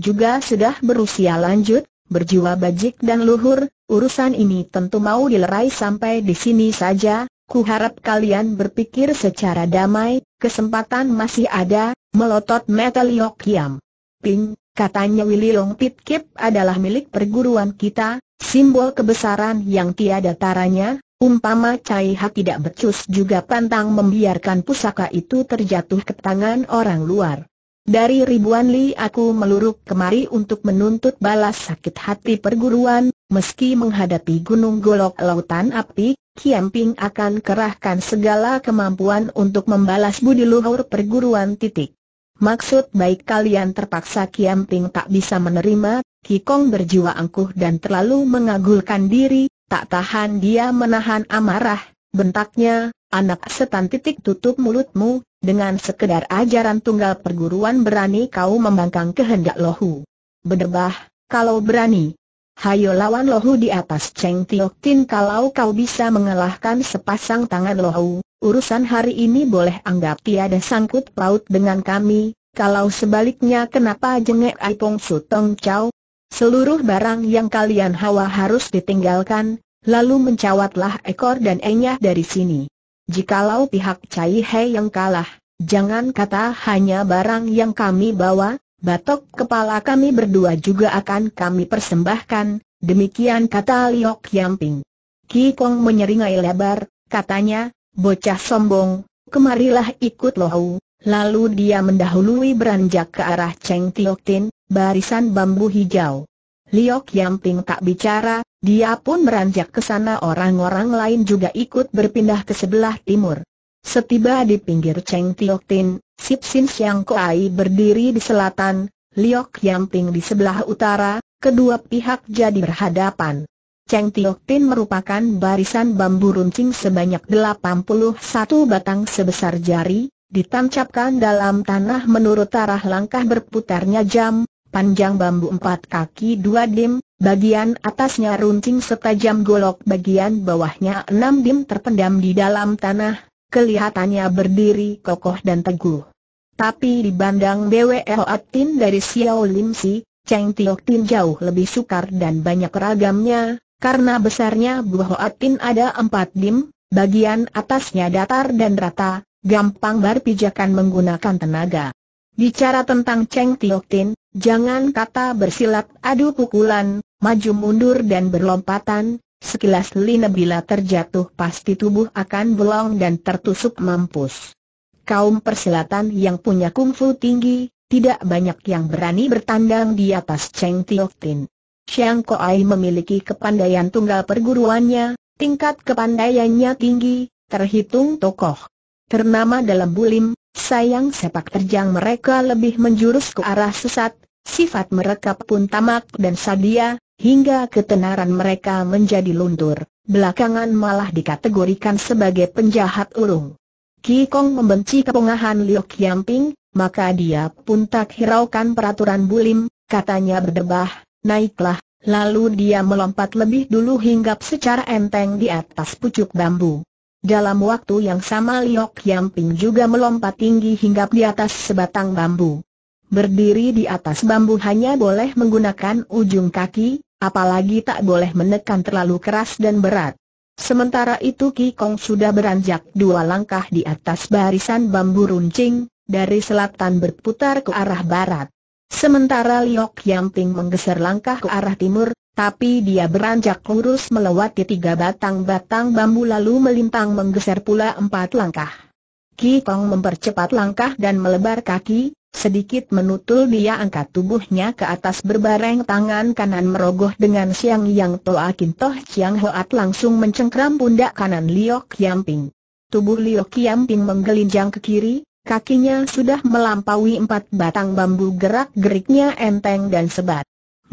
juga sudah berusia lanjut, berjiwa bajik dan luhur, urusan ini tentu mau dilerai sampai di sini saja, ku harap kalian berpikir secara damai, kesempatan masih ada, melotot Metal yok Kiam. Ping, katanya Willy Long Pit Kip adalah milik perguruan kita, simbol kebesaran yang tiada taranya, umpama Cai Hak tidak becus juga pantang membiarkan pusaka itu terjatuh ke tangan orang luar. Dari ribuan li aku meluruk kemari untuk menuntut balas sakit hati perguruan, meski menghadapi gunung golok lautan api, Kiamping akan kerahkan segala kemampuan untuk membalas budi luhur perguruan titik. Maksud baik kalian terpaksa Kiamping tak bisa menerima, Kikong berjiwa angkuh dan terlalu mengagulkan diri, tak tahan dia menahan amarah, bentaknya, anak setan titik tutup mulutmu, dengan sekedar ajaran tunggal perguruan berani kau membangkang kehendak lohu. Bedebah, kalau berani. Hayo lawan lohu di atas Cheng Tiok Tin kalau kau bisa mengalahkan sepasang tangan lohu, urusan hari ini boleh anggap tiada sangkut paut dengan kami, kalau sebaliknya kenapa jengek su Tong Chow? Seluruh barang yang kalian hawa harus ditinggalkan, lalu mencawatlah ekor dan enyah dari sini. Jikalau pihak Cai He yang kalah, jangan kata hanya barang yang kami bawa, batok kepala kami berdua juga akan kami persembahkan, demikian kata Liok Yamping. Ki Kong menyeringai lebar, katanya, bocah sombong, kemarilah ikut lohu. Lalu dia mendahului beranjak ke arah Cheng Tiok Tin, barisan bambu hijau. Liok Yamping tak bicara, dia pun beranjak ke sana orang-orang lain juga ikut berpindah ke sebelah timur. Setiba di pinggir Cheng Tiok Tin, Sip Sin Siang Koai berdiri di selatan, Liok Yamping di sebelah utara, kedua pihak jadi berhadapan. Cheng Tiok Tin merupakan barisan bambu runcing sebanyak 81 batang sebesar jari, ditancapkan dalam tanah menurut arah langkah berputarnya jam, panjang bambu empat kaki dua dim, bagian atasnya runcing setajam golok bagian bawahnya enam dim terpendam di dalam tanah, kelihatannya berdiri kokoh dan teguh. Tapi dibandang BWL Atin dari Xiao Lim Si, Cheng Tiok Tin jauh lebih sukar dan banyak ragamnya, karena besarnya buah Atin ada empat dim, bagian atasnya datar dan rata, gampang berpijakan menggunakan tenaga. Bicara tentang Cheng Tiok Tin, Jangan kata bersilat adu pukulan, maju mundur dan berlompatan, sekilas Lina bila terjatuh pasti tubuh akan belong dan tertusuk mampus. Kaum persilatan yang punya kungfu tinggi, tidak banyak yang berani bertandang di atas Cheng Tio Tin. Chiang Koai memiliki kepandaian tunggal perguruannya, tingkat kepandaiannya tinggi, terhitung tokoh. Ternama dalam bulim, sayang sepak terjang mereka lebih menjurus ke arah sesat, sifat mereka pun tamak dan sadia, hingga ketenaran mereka menjadi luntur, belakangan malah dikategorikan sebagai penjahat ulung. Ki Kong membenci kepongahan Liu Qiangping, maka dia pun tak hiraukan peraturan bulim, katanya berdebah, naiklah, lalu dia melompat lebih dulu hinggap secara enteng di atas pucuk bambu. Dalam waktu yang sama Liok Yam Ping juga melompat tinggi hingga di atas sebatang bambu. Berdiri di atas bambu hanya boleh menggunakan ujung kaki, apalagi tak boleh menekan terlalu keras dan berat. Sementara itu Ki Kong sudah beranjak dua langkah di atas barisan bambu runcing, dari selatan berputar ke arah barat. Sementara Liok Yam Ping menggeser langkah ke arah timur, tapi dia beranjak lurus melewati tiga batang-batang bambu lalu melintang menggeser pula empat langkah. Ki Kong mempercepat langkah dan melebar kaki, sedikit menutul dia angkat tubuhnya ke atas berbareng tangan kanan merogoh dengan siang yang Toa Kintoh siang Hoat langsung mencengkram pundak kanan Liok Yamping. Tubuh Liok Yamping menggelinjang ke kiri, kakinya sudah melampaui empat batang bambu gerak-geriknya enteng dan sebat.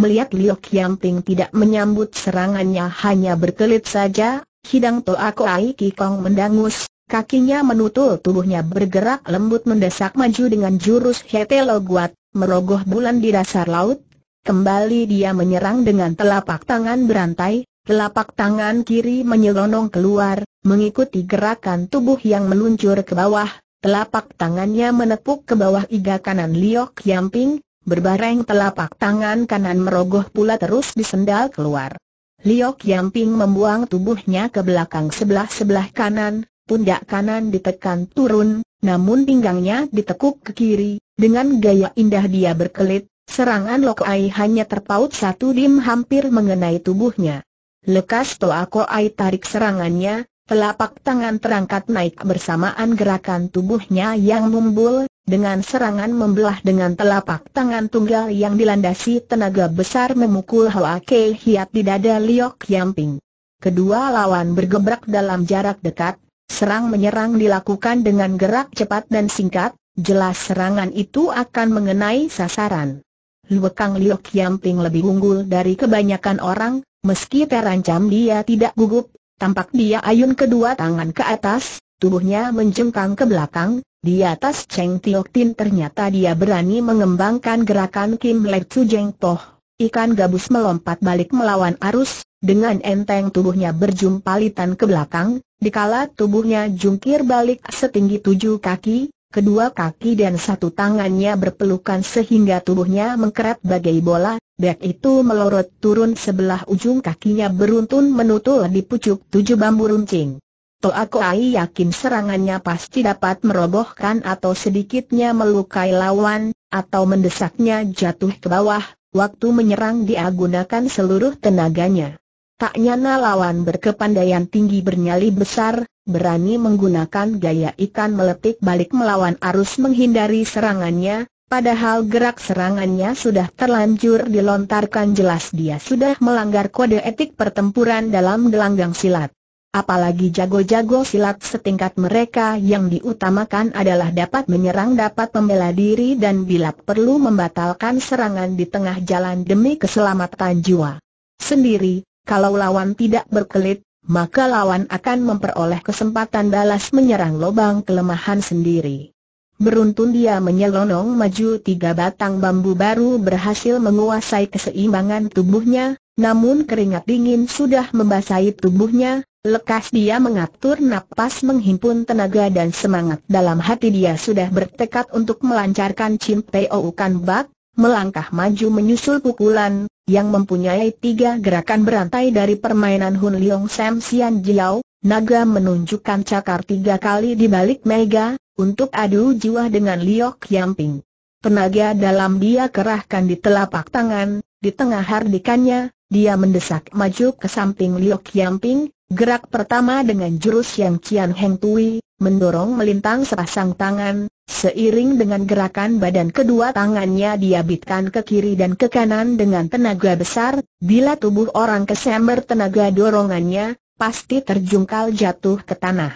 Melihat Liu Yamping tidak menyambut serangannya hanya berkelit saja, Hidang Toa Koai Kikong mendangus, kakinya menutul tubuhnya bergerak lembut mendesak maju dengan jurus Lo Guat, merogoh bulan di dasar laut. Kembali dia menyerang dengan telapak tangan berantai, telapak tangan kiri menyelonong keluar, mengikuti gerakan tubuh yang meluncur ke bawah, telapak tangannya menepuk ke bawah iga kanan Liok Yamping, Berbareng telapak tangan kanan merogoh pula terus disendal keluar. Liok Yang Ping membuang tubuhnya ke belakang sebelah-sebelah kanan, pundak kanan ditekan turun, namun pinggangnya ditekuk ke kiri, dengan gaya indah dia berkelit, serangan Lok Ai hanya terpaut satu dim hampir mengenai tubuhnya. Lekas Toa Ko Ai tarik serangannya, telapak tangan terangkat naik bersamaan gerakan tubuhnya yang mumbul, dengan serangan membelah dengan telapak tangan tunggal yang dilandasi tenaga besar memukul Hoa Kei Hiat di dada Liok Yamping. Kedua lawan bergebrak dalam jarak dekat, serang menyerang dilakukan dengan gerak cepat dan singkat, jelas serangan itu akan mengenai sasaran. Luekang Liok Yamping lebih unggul dari kebanyakan orang, meski terancam dia tidak gugup, tampak dia ayun kedua tangan ke atas, tubuhnya menjengkang ke belakang, di atas Cheng Tiok Tin ternyata dia berani mengembangkan gerakan Kim Lek Chu Jeng Toh. Ikan gabus melompat balik melawan arus, dengan enteng tubuhnya berjumpalitan ke belakang, dikala tubuhnya jungkir balik setinggi tujuh kaki, kedua kaki dan satu tangannya berpelukan sehingga tubuhnya mengkeret bagai bola, Dek itu melorot turun sebelah ujung kakinya beruntun menutul di pucuk tujuh bambu runcing. Toa Koai yakin serangannya pasti dapat merobohkan atau sedikitnya melukai lawan, atau mendesaknya jatuh ke bawah, waktu menyerang dia gunakan seluruh tenaganya. Tak nyana lawan berkepandaian tinggi bernyali besar, berani menggunakan gaya ikan meletik balik melawan arus menghindari serangannya, padahal gerak serangannya sudah terlanjur dilontarkan jelas dia sudah melanggar kode etik pertempuran dalam gelanggang silat. Apalagi jago-jago silat setingkat mereka yang diutamakan adalah dapat menyerang dapat membela diri dan bila perlu membatalkan serangan di tengah jalan demi keselamatan jiwa. Sendiri, kalau lawan tidak berkelit, maka lawan akan memperoleh kesempatan balas menyerang lobang kelemahan sendiri. Beruntun dia menyelonong maju tiga batang bambu baru berhasil menguasai keseimbangan tubuhnya, namun keringat dingin sudah membasahi tubuhnya, lekas dia mengatur napas menghimpun tenaga dan semangat dalam hati dia sudah bertekad untuk melancarkan Chin Peo Ukan Bak, melangkah maju menyusul pukulan, yang mempunyai tiga gerakan berantai dari permainan Hun Leong Sam Sian Jiao, naga menunjukkan cakar tiga kali di balik mega, untuk adu jiwa dengan Liok Yamping. Tenaga dalam dia kerahkan di telapak tangan, di tengah hardikannya, dia mendesak maju ke samping Liu Qiangping, gerak pertama dengan jurus yang Qian Heng Tui, mendorong melintang sepasang tangan, seiring dengan gerakan badan kedua tangannya diabitkan ke kiri dan ke kanan dengan tenaga besar, bila tubuh orang kesember tenaga dorongannya, pasti terjungkal jatuh ke tanah.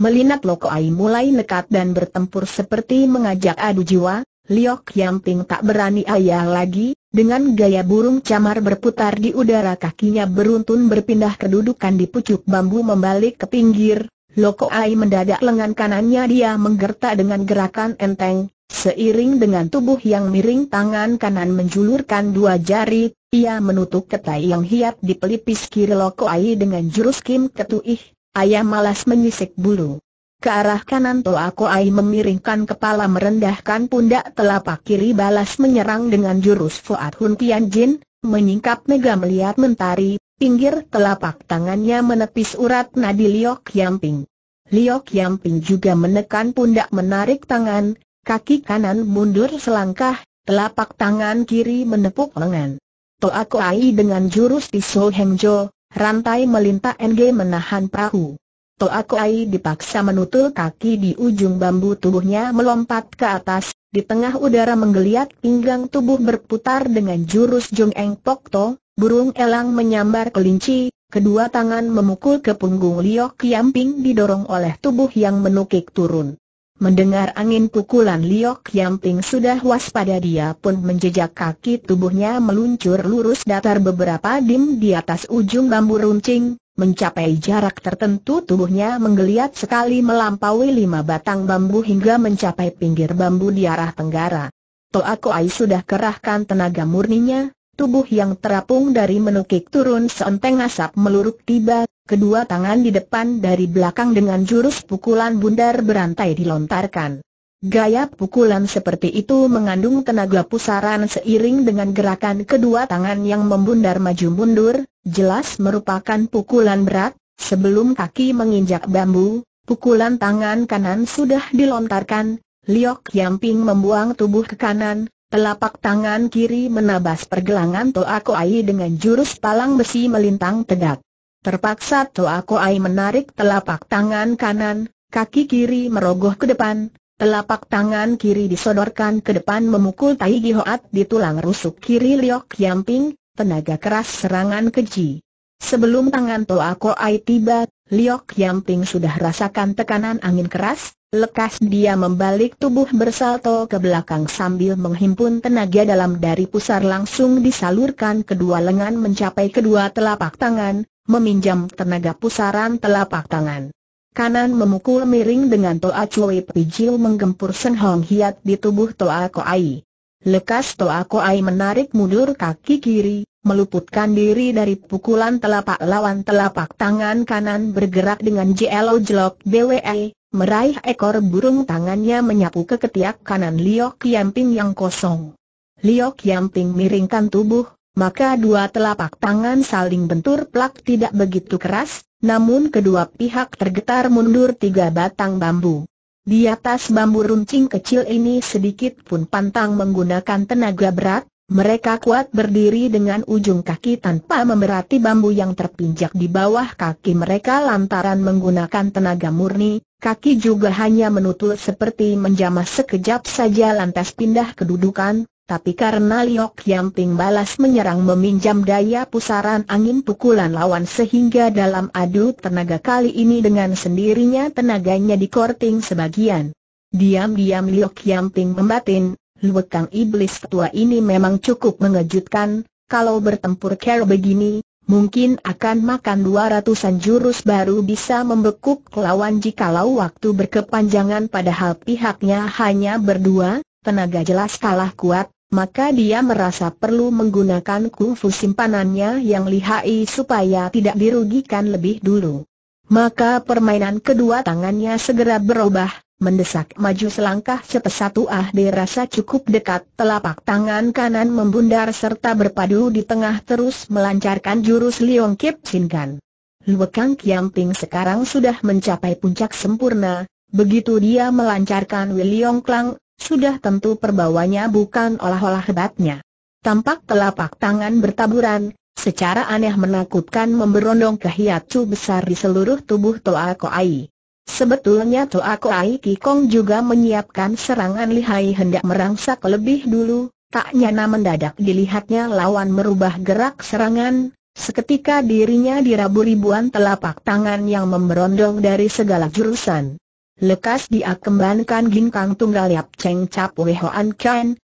Melinat Lokoai mulai nekat dan bertempur seperti mengajak adu jiwa, Liok Yamping tak berani ayah lagi, dengan gaya burung camar berputar di udara kakinya beruntun berpindah kedudukan di pucuk bambu membalik ke pinggir, Loko Ai mendadak lengan kanannya dia menggertak dengan gerakan enteng, seiring dengan tubuh yang miring tangan kanan menjulurkan dua jari, ia menutup ketai yang hiap di pelipis kiri Loko Ai dengan jurus Kim Ketuih, ayah malas menyisik bulu. Ke arah kanan Toa Koai memiringkan kepala merendahkan pundak telapak kiri balas menyerang dengan jurus Fuat Hun Jin, menyingkap mega melihat mentari, pinggir telapak tangannya menepis urat nadi Liok Yamping. Liok Yamping juga menekan pundak menarik tangan, kaki kanan mundur selangkah, telapak tangan kiri menepuk lengan. Toa Koai dengan jurus pisau Hengjo, rantai melinta NG menahan perahu. Toa Koai dipaksa menutul kaki di ujung bambu tubuhnya melompat ke atas, di tengah udara menggeliat pinggang tubuh berputar dengan jurus Jung Eng Pok To, burung elang menyambar kelinci, kedua tangan memukul ke punggung Liok Yamping didorong oleh tubuh yang menukik turun. Mendengar angin pukulan Liok Yamping sudah waspada dia pun menjejak kaki tubuhnya meluncur lurus datar beberapa dim di atas ujung bambu runcing, Mencapai jarak tertentu tubuhnya menggeliat sekali melampaui lima batang bambu hingga mencapai pinggir bambu di arah tenggara. Toa Koai sudah kerahkan tenaga murninya, tubuh yang terapung dari menukik turun seenteng asap meluruk tiba, kedua tangan di depan dari belakang dengan jurus pukulan bundar berantai dilontarkan. Gaya pukulan seperti itu mengandung tenaga pusaran seiring dengan gerakan kedua tangan yang membundar maju mundur, jelas merupakan pukulan berat, sebelum kaki menginjak bambu, pukulan tangan kanan sudah dilontarkan, Liok Yamping membuang tubuh ke kanan, telapak tangan kiri menabas pergelangan Toa Ai dengan jurus palang besi melintang tegak. Terpaksa Toa Ai menarik telapak tangan kanan, kaki kiri merogoh ke depan, Telapak tangan kiri disodorkan ke depan memukul Tai Gi di tulang rusuk kiri Liok Yamping, tenaga keras serangan keji. Sebelum tangan Toa Koai tiba, Liok Yamping sudah rasakan tekanan angin keras, lekas dia membalik tubuh bersalto ke belakang sambil menghimpun tenaga dalam dari pusar langsung disalurkan kedua lengan mencapai kedua telapak tangan, meminjam tenaga pusaran telapak tangan. Kanan memukul miring dengan Toa Chui Pijil menggempur Sen Hong Hiat di tubuh Toa Koai. Lekas Toa Koai menarik mundur kaki kiri, meluputkan diri dari pukulan telapak lawan telapak tangan kanan bergerak dengan jelo jelok BWE, meraih ekor burung tangannya menyapu ke ketiak kanan Liok Yamping yang kosong. Liok Yamping miringkan tubuh, maka dua telapak tangan saling bentur plak tidak begitu keras, namun kedua pihak tergetar mundur tiga batang bambu. Di atas bambu runcing kecil ini sedikit pun pantang menggunakan tenaga berat, mereka kuat berdiri dengan ujung kaki tanpa memberati bambu yang terpinjak di bawah kaki mereka lantaran menggunakan tenaga murni, kaki juga hanya menutul seperti menjamah sekejap saja lantas pindah kedudukan, tapi karena Liok Yamping balas menyerang meminjam daya pusaran angin pukulan lawan sehingga dalam adu tenaga kali ini dengan sendirinya tenaganya dikorting sebagian. Diam-diam Liok Yamping membatin, Luekang Iblis tua ini memang cukup mengejutkan, kalau bertempur care begini, mungkin akan makan dua ratusan jurus baru bisa membekuk lawan jikalau waktu berkepanjangan padahal pihaknya hanya berdua, tenaga jelas kalah kuat, maka dia merasa perlu menggunakan kungfu simpanannya yang lihai supaya tidak dirugikan lebih dulu. Maka permainan kedua tangannya segera berubah, mendesak maju selangkah cepat satu ah dirasa cukup dekat telapak tangan kanan membundar serta berpadu di tengah terus melancarkan jurus Liong Kip Sinkan. Luekang Kiam Ping sekarang sudah mencapai puncak sempurna, begitu dia melancarkan Wiliong Klang sudah tentu perbawanya bukan olah-olah hebatnya. Tampak telapak tangan bertaburan, secara aneh menakutkan memberondong ke cu besar di seluruh tubuh Toa Koai. Sebetulnya Toa Koai Kikong juga menyiapkan serangan lihai hendak merangsak lebih dulu, tak nyana mendadak dilihatnya lawan merubah gerak serangan, seketika dirinya dirabu ribuan telapak tangan yang memberondong dari segala jurusan. Lekas dia kembangkan ginkang tunggal yap ceng cap weh hoan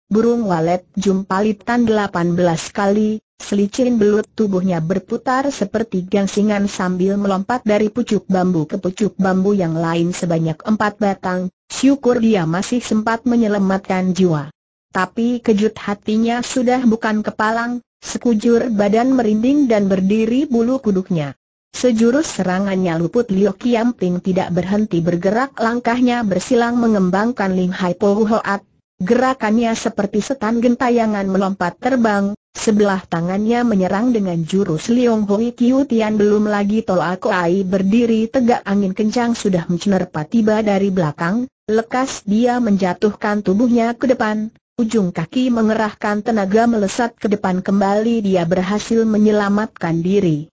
burung walet jumpalitan belas kali, selicin belut tubuhnya berputar seperti gasingan sambil melompat dari pucuk bambu ke pucuk bambu yang lain sebanyak empat batang, syukur dia masih sempat menyelamatkan jiwa. Tapi kejut hatinya sudah bukan kepalang, sekujur badan merinding dan berdiri bulu kuduknya. Sejurus serangannya luput Liu Ping tidak berhenti bergerak langkahnya bersilang mengembangkan Ling Hai Po Hoat. Gerakannya seperti setan gentayangan melompat terbang, sebelah tangannya menyerang dengan jurus Liong Hui Kiu Tian belum lagi Toak Ai berdiri tegak angin kencang sudah mencenerpa tiba dari belakang, lekas dia menjatuhkan tubuhnya ke depan, Ujung kaki mengerahkan tenaga melesat ke depan kembali dia berhasil menyelamatkan diri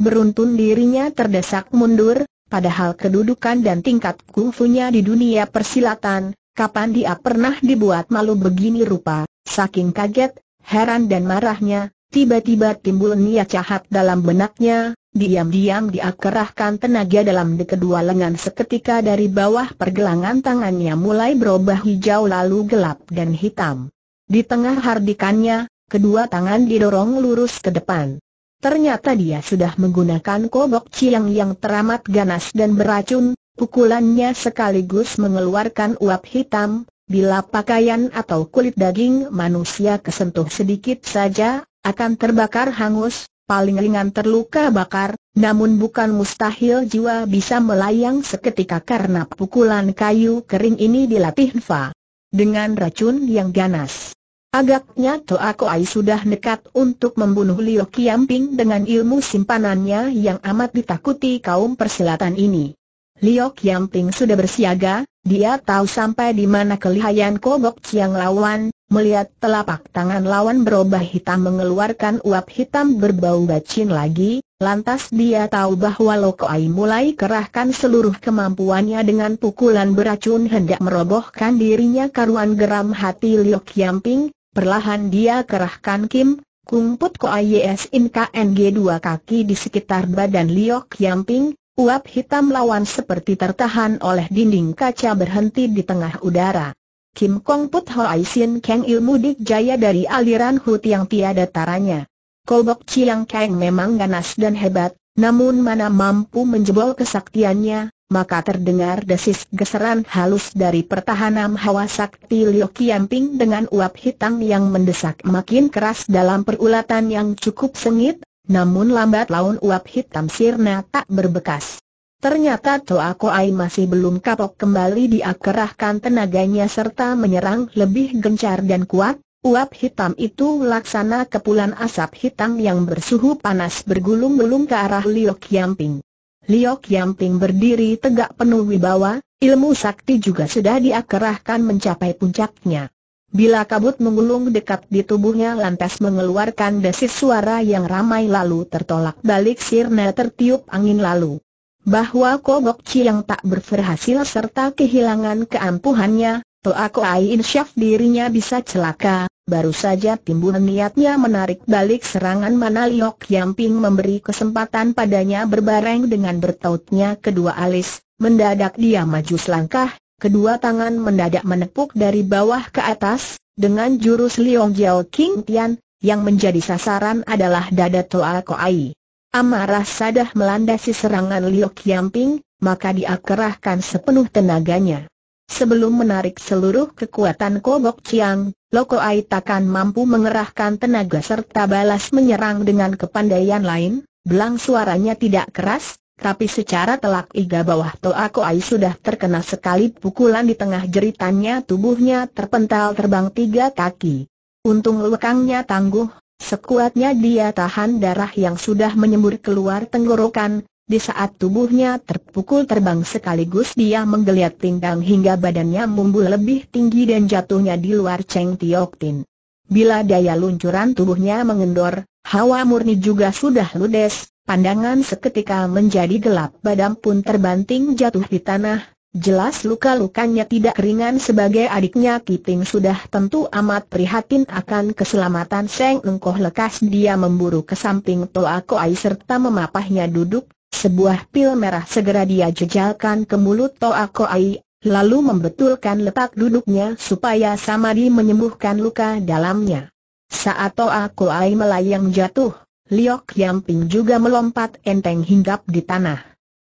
beruntun dirinya terdesak mundur, padahal kedudukan dan tingkat kungfunya di dunia persilatan, kapan dia pernah dibuat malu begini rupa, saking kaget, heran dan marahnya, tiba-tiba timbul niat jahat dalam benaknya, diam-diam dia kerahkan tenaga dalam di kedua lengan seketika dari bawah pergelangan tangannya mulai berubah hijau lalu gelap dan hitam. Di tengah hardikannya, kedua tangan didorong lurus ke depan. Ternyata dia sudah menggunakan kobok ciang yang teramat ganas dan beracun, pukulannya sekaligus mengeluarkan uap hitam, bila pakaian atau kulit daging manusia kesentuh sedikit saja, akan terbakar hangus, paling ringan terluka bakar, namun bukan mustahil jiwa bisa melayang seketika karena pukulan kayu kering ini dilatih Fa dengan racun yang ganas. Agaknya Toa Koai sudah nekat untuk membunuh Liu Kiamping dengan ilmu simpanannya yang amat ditakuti kaum perselatan ini. Liu Kiamping sudah bersiaga, dia tahu sampai di mana kelihayan kobok siang lawan, melihat telapak tangan lawan berubah hitam mengeluarkan uap hitam berbau bacin lagi, lantas dia tahu bahwa Ai mulai kerahkan seluruh kemampuannya dengan pukulan beracun hendak merobohkan dirinya karuan geram hati Liu Kiamping, Perlahan dia kerahkan Kim, Kumput Koayes In KNG dua kaki di sekitar badan Liok Yamping, uap hitam lawan seperti tertahan oleh dinding kaca berhenti di tengah udara. Kim Kong Put Hoai Sin Kang ilmu dik jaya dari aliran Hut yang tiada taranya. Kolbok Chiang Kang memang ganas dan hebat, namun mana mampu menjebol kesaktiannya, maka terdengar desis geseran halus dari pertahanan hawa sakti Liu Qianping dengan uap hitam yang mendesak makin keras dalam perulatan yang cukup sengit, namun lambat laun uap hitam sirna tak berbekas. Ternyata Toa Koai masih belum kapok kembali diakerahkan tenaganya serta menyerang lebih gencar dan kuat, uap hitam itu laksana kepulan asap hitam yang bersuhu panas bergulung-gulung ke arah Liu Qianping. Liok Yamping berdiri tegak penuh wibawa, ilmu sakti juga sudah diakerahkan mencapai puncaknya. Bila kabut menggulung dekat di tubuhnya lantas mengeluarkan desis suara yang ramai lalu tertolak balik sirna tertiup angin lalu. Bahwa Kogok yang tak berhasil serta kehilangan keampuhannya, Toa aku insyaf dirinya bisa celaka, Baru saja timbul niatnya menarik balik serangan mana Liok Yamping memberi kesempatan padanya berbareng dengan bertautnya kedua alis, mendadak dia maju selangkah, kedua tangan mendadak menepuk dari bawah ke atas, dengan jurus Liong Jiao King Tian, yang menjadi sasaran adalah dada Toa Koai. Amarah sadah melandasi serangan Liok Yamping, maka dia kerahkan sepenuh tenaganya. Sebelum menarik seluruh kekuatan Kobok Chiang, Loko Ai takkan mampu mengerahkan tenaga serta balas menyerang dengan kepandaian lain, belang suaranya tidak keras, tapi secara telak iga bawah Toa Ai sudah terkena sekali pukulan di tengah jeritannya tubuhnya terpental terbang tiga kaki. Untung lekangnya tangguh, sekuatnya dia tahan darah yang sudah menyembur keluar tenggorokan, di saat tubuhnya terpukul terbang sekaligus dia menggeliat pinggang hingga badannya mumbul lebih tinggi dan jatuhnya di luar Cheng Tiok Tin. Bila daya luncuran tubuhnya mengendor, hawa murni juga sudah ludes, pandangan seketika menjadi gelap badan pun terbanting jatuh di tanah, jelas luka-lukanya tidak ringan sebagai adiknya Kiting sudah tentu amat prihatin akan keselamatan Seng Engkoh lekas dia memburu ke samping Toa Koai serta memapahnya duduk, sebuah pil merah segera dia jejalkan ke mulut Toa Koai, lalu membetulkan letak duduknya supaya Samadi menyembuhkan luka dalamnya. Saat Toa Koai melayang jatuh, Liok Yamping juga melompat enteng hinggap di tanah.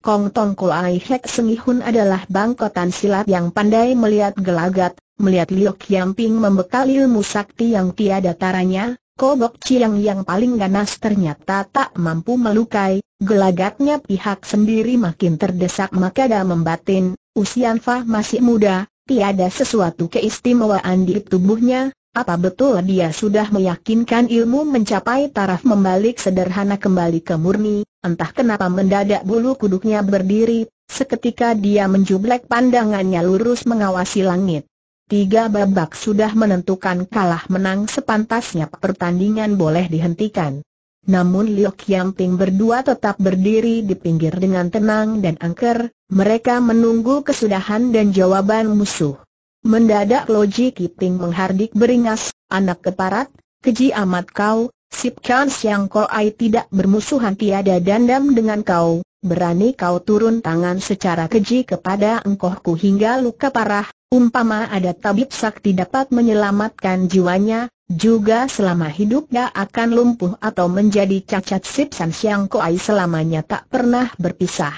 Kong Tong Koai Hek Sengihun adalah bangkotan silat yang pandai melihat gelagat, melihat Liok Yamping membekal ilmu sakti yang tiada taranya, Kobok Chiang yang paling ganas ternyata tak mampu melukai, Gelagatnya pihak sendiri makin terdesak maka dah membatin, usian Fah masih muda, tiada sesuatu keistimewaan di tubuhnya, apa betul dia sudah meyakinkan ilmu mencapai taraf membalik sederhana kembali ke murni, entah kenapa mendadak bulu kuduknya berdiri, seketika dia menjublek pandangannya lurus mengawasi langit. Tiga babak sudah menentukan kalah menang sepantasnya pertandingan boleh dihentikan. Namun Liu Qiangping berdua tetap berdiri di pinggir dengan tenang dan angker, mereka menunggu kesudahan dan jawaban musuh. Mendadak Loji Kiting menghardik beringas, anak keparat, keji amat kau, Sip Chan Siang ai tidak bermusuhan tiada dandam dengan kau, Berani kau turun tangan secara keji kepada engkohku hingga luka parah, umpama ada tabib sakti dapat menyelamatkan jiwanya, juga selama hidupnya akan lumpuh atau menjadi cacat Sip San Siang Koai selamanya tak pernah berpisah.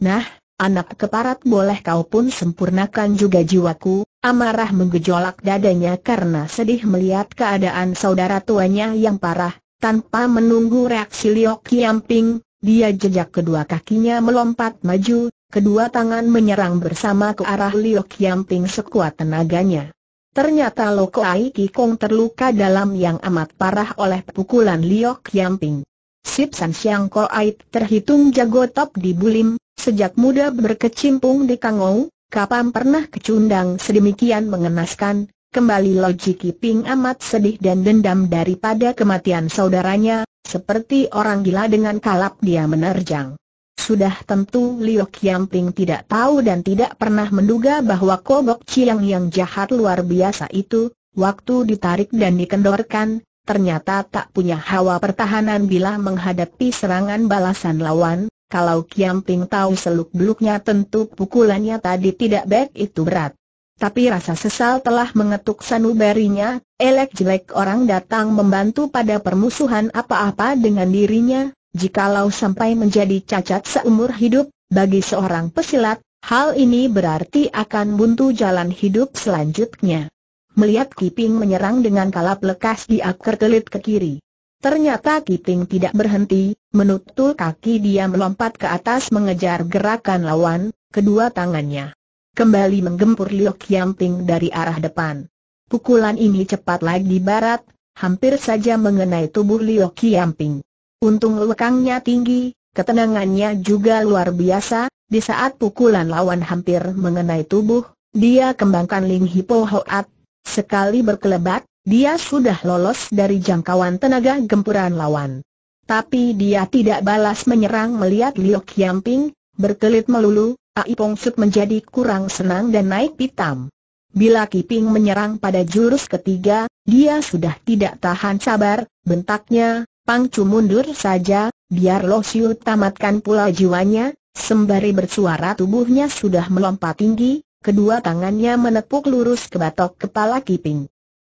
Nah, anak keparat boleh kau pun sempurnakan juga jiwaku, amarah menggejolak dadanya karena sedih melihat keadaan saudara tuanya yang parah, tanpa menunggu reaksi Liok Kiamping, dia jejak kedua kakinya melompat maju, kedua tangan menyerang bersama ke arah Liok Kiamping sekuat tenaganya. Ternyata Loko Aiki Kikong terluka dalam yang amat parah oleh pukulan Liok Yamping. Sip San Siang Koait terhitung jago top di Bulim, sejak muda berkecimpung di Kangou, kapan pernah kecundang sedemikian mengenaskan, kembali Loji Kiping amat sedih dan dendam daripada kematian saudaranya, seperti orang gila dengan kalap dia menerjang. Sudah tentu Liu Qiangping tidak tahu dan tidak pernah menduga bahwa Kobok Chiang yang jahat luar biasa itu, waktu ditarik dan dikendorkan, ternyata tak punya hawa pertahanan bila menghadapi serangan balasan lawan. Kalau Qiangping tahu seluk-beluknya tentu pukulannya tadi tidak baik itu berat. Tapi rasa sesal telah mengetuk sanubarinya, elek jelek orang datang membantu pada permusuhan apa-apa dengan dirinya, Jikalau sampai menjadi cacat seumur hidup, bagi seorang pesilat, hal ini berarti akan buntu jalan hidup selanjutnya. Melihat Kiping menyerang dengan kalap lekas di akar telit ke kiri. Ternyata Kiping tidak berhenti, menutul kaki dia melompat ke atas mengejar gerakan lawan, kedua tangannya. Kembali menggempur Liok Yamping dari arah depan. Pukulan ini cepat lagi barat, hampir saja mengenai tubuh Liok Yamping. Untung lekangnya tinggi, ketenangannya juga luar biasa, di saat pukulan lawan hampir mengenai tubuh, dia kembangkan Ling Hipo Hoat. Sekali berkelebat, dia sudah lolos dari jangkauan tenaga gempuran lawan. Tapi dia tidak balas menyerang melihat Liu Kiamping, berkelit melulu, Ai Pong Sut menjadi kurang senang dan naik pitam. Bila Kiping menyerang pada jurus ketiga, dia sudah tidak tahan sabar, bentaknya, Pangcu mundur saja, biar Lo Siu tamatkan pula jiwanya, sembari bersuara tubuhnya sudah melompat tinggi, kedua tangannya menepuk lurus ke batok kepala Kiping.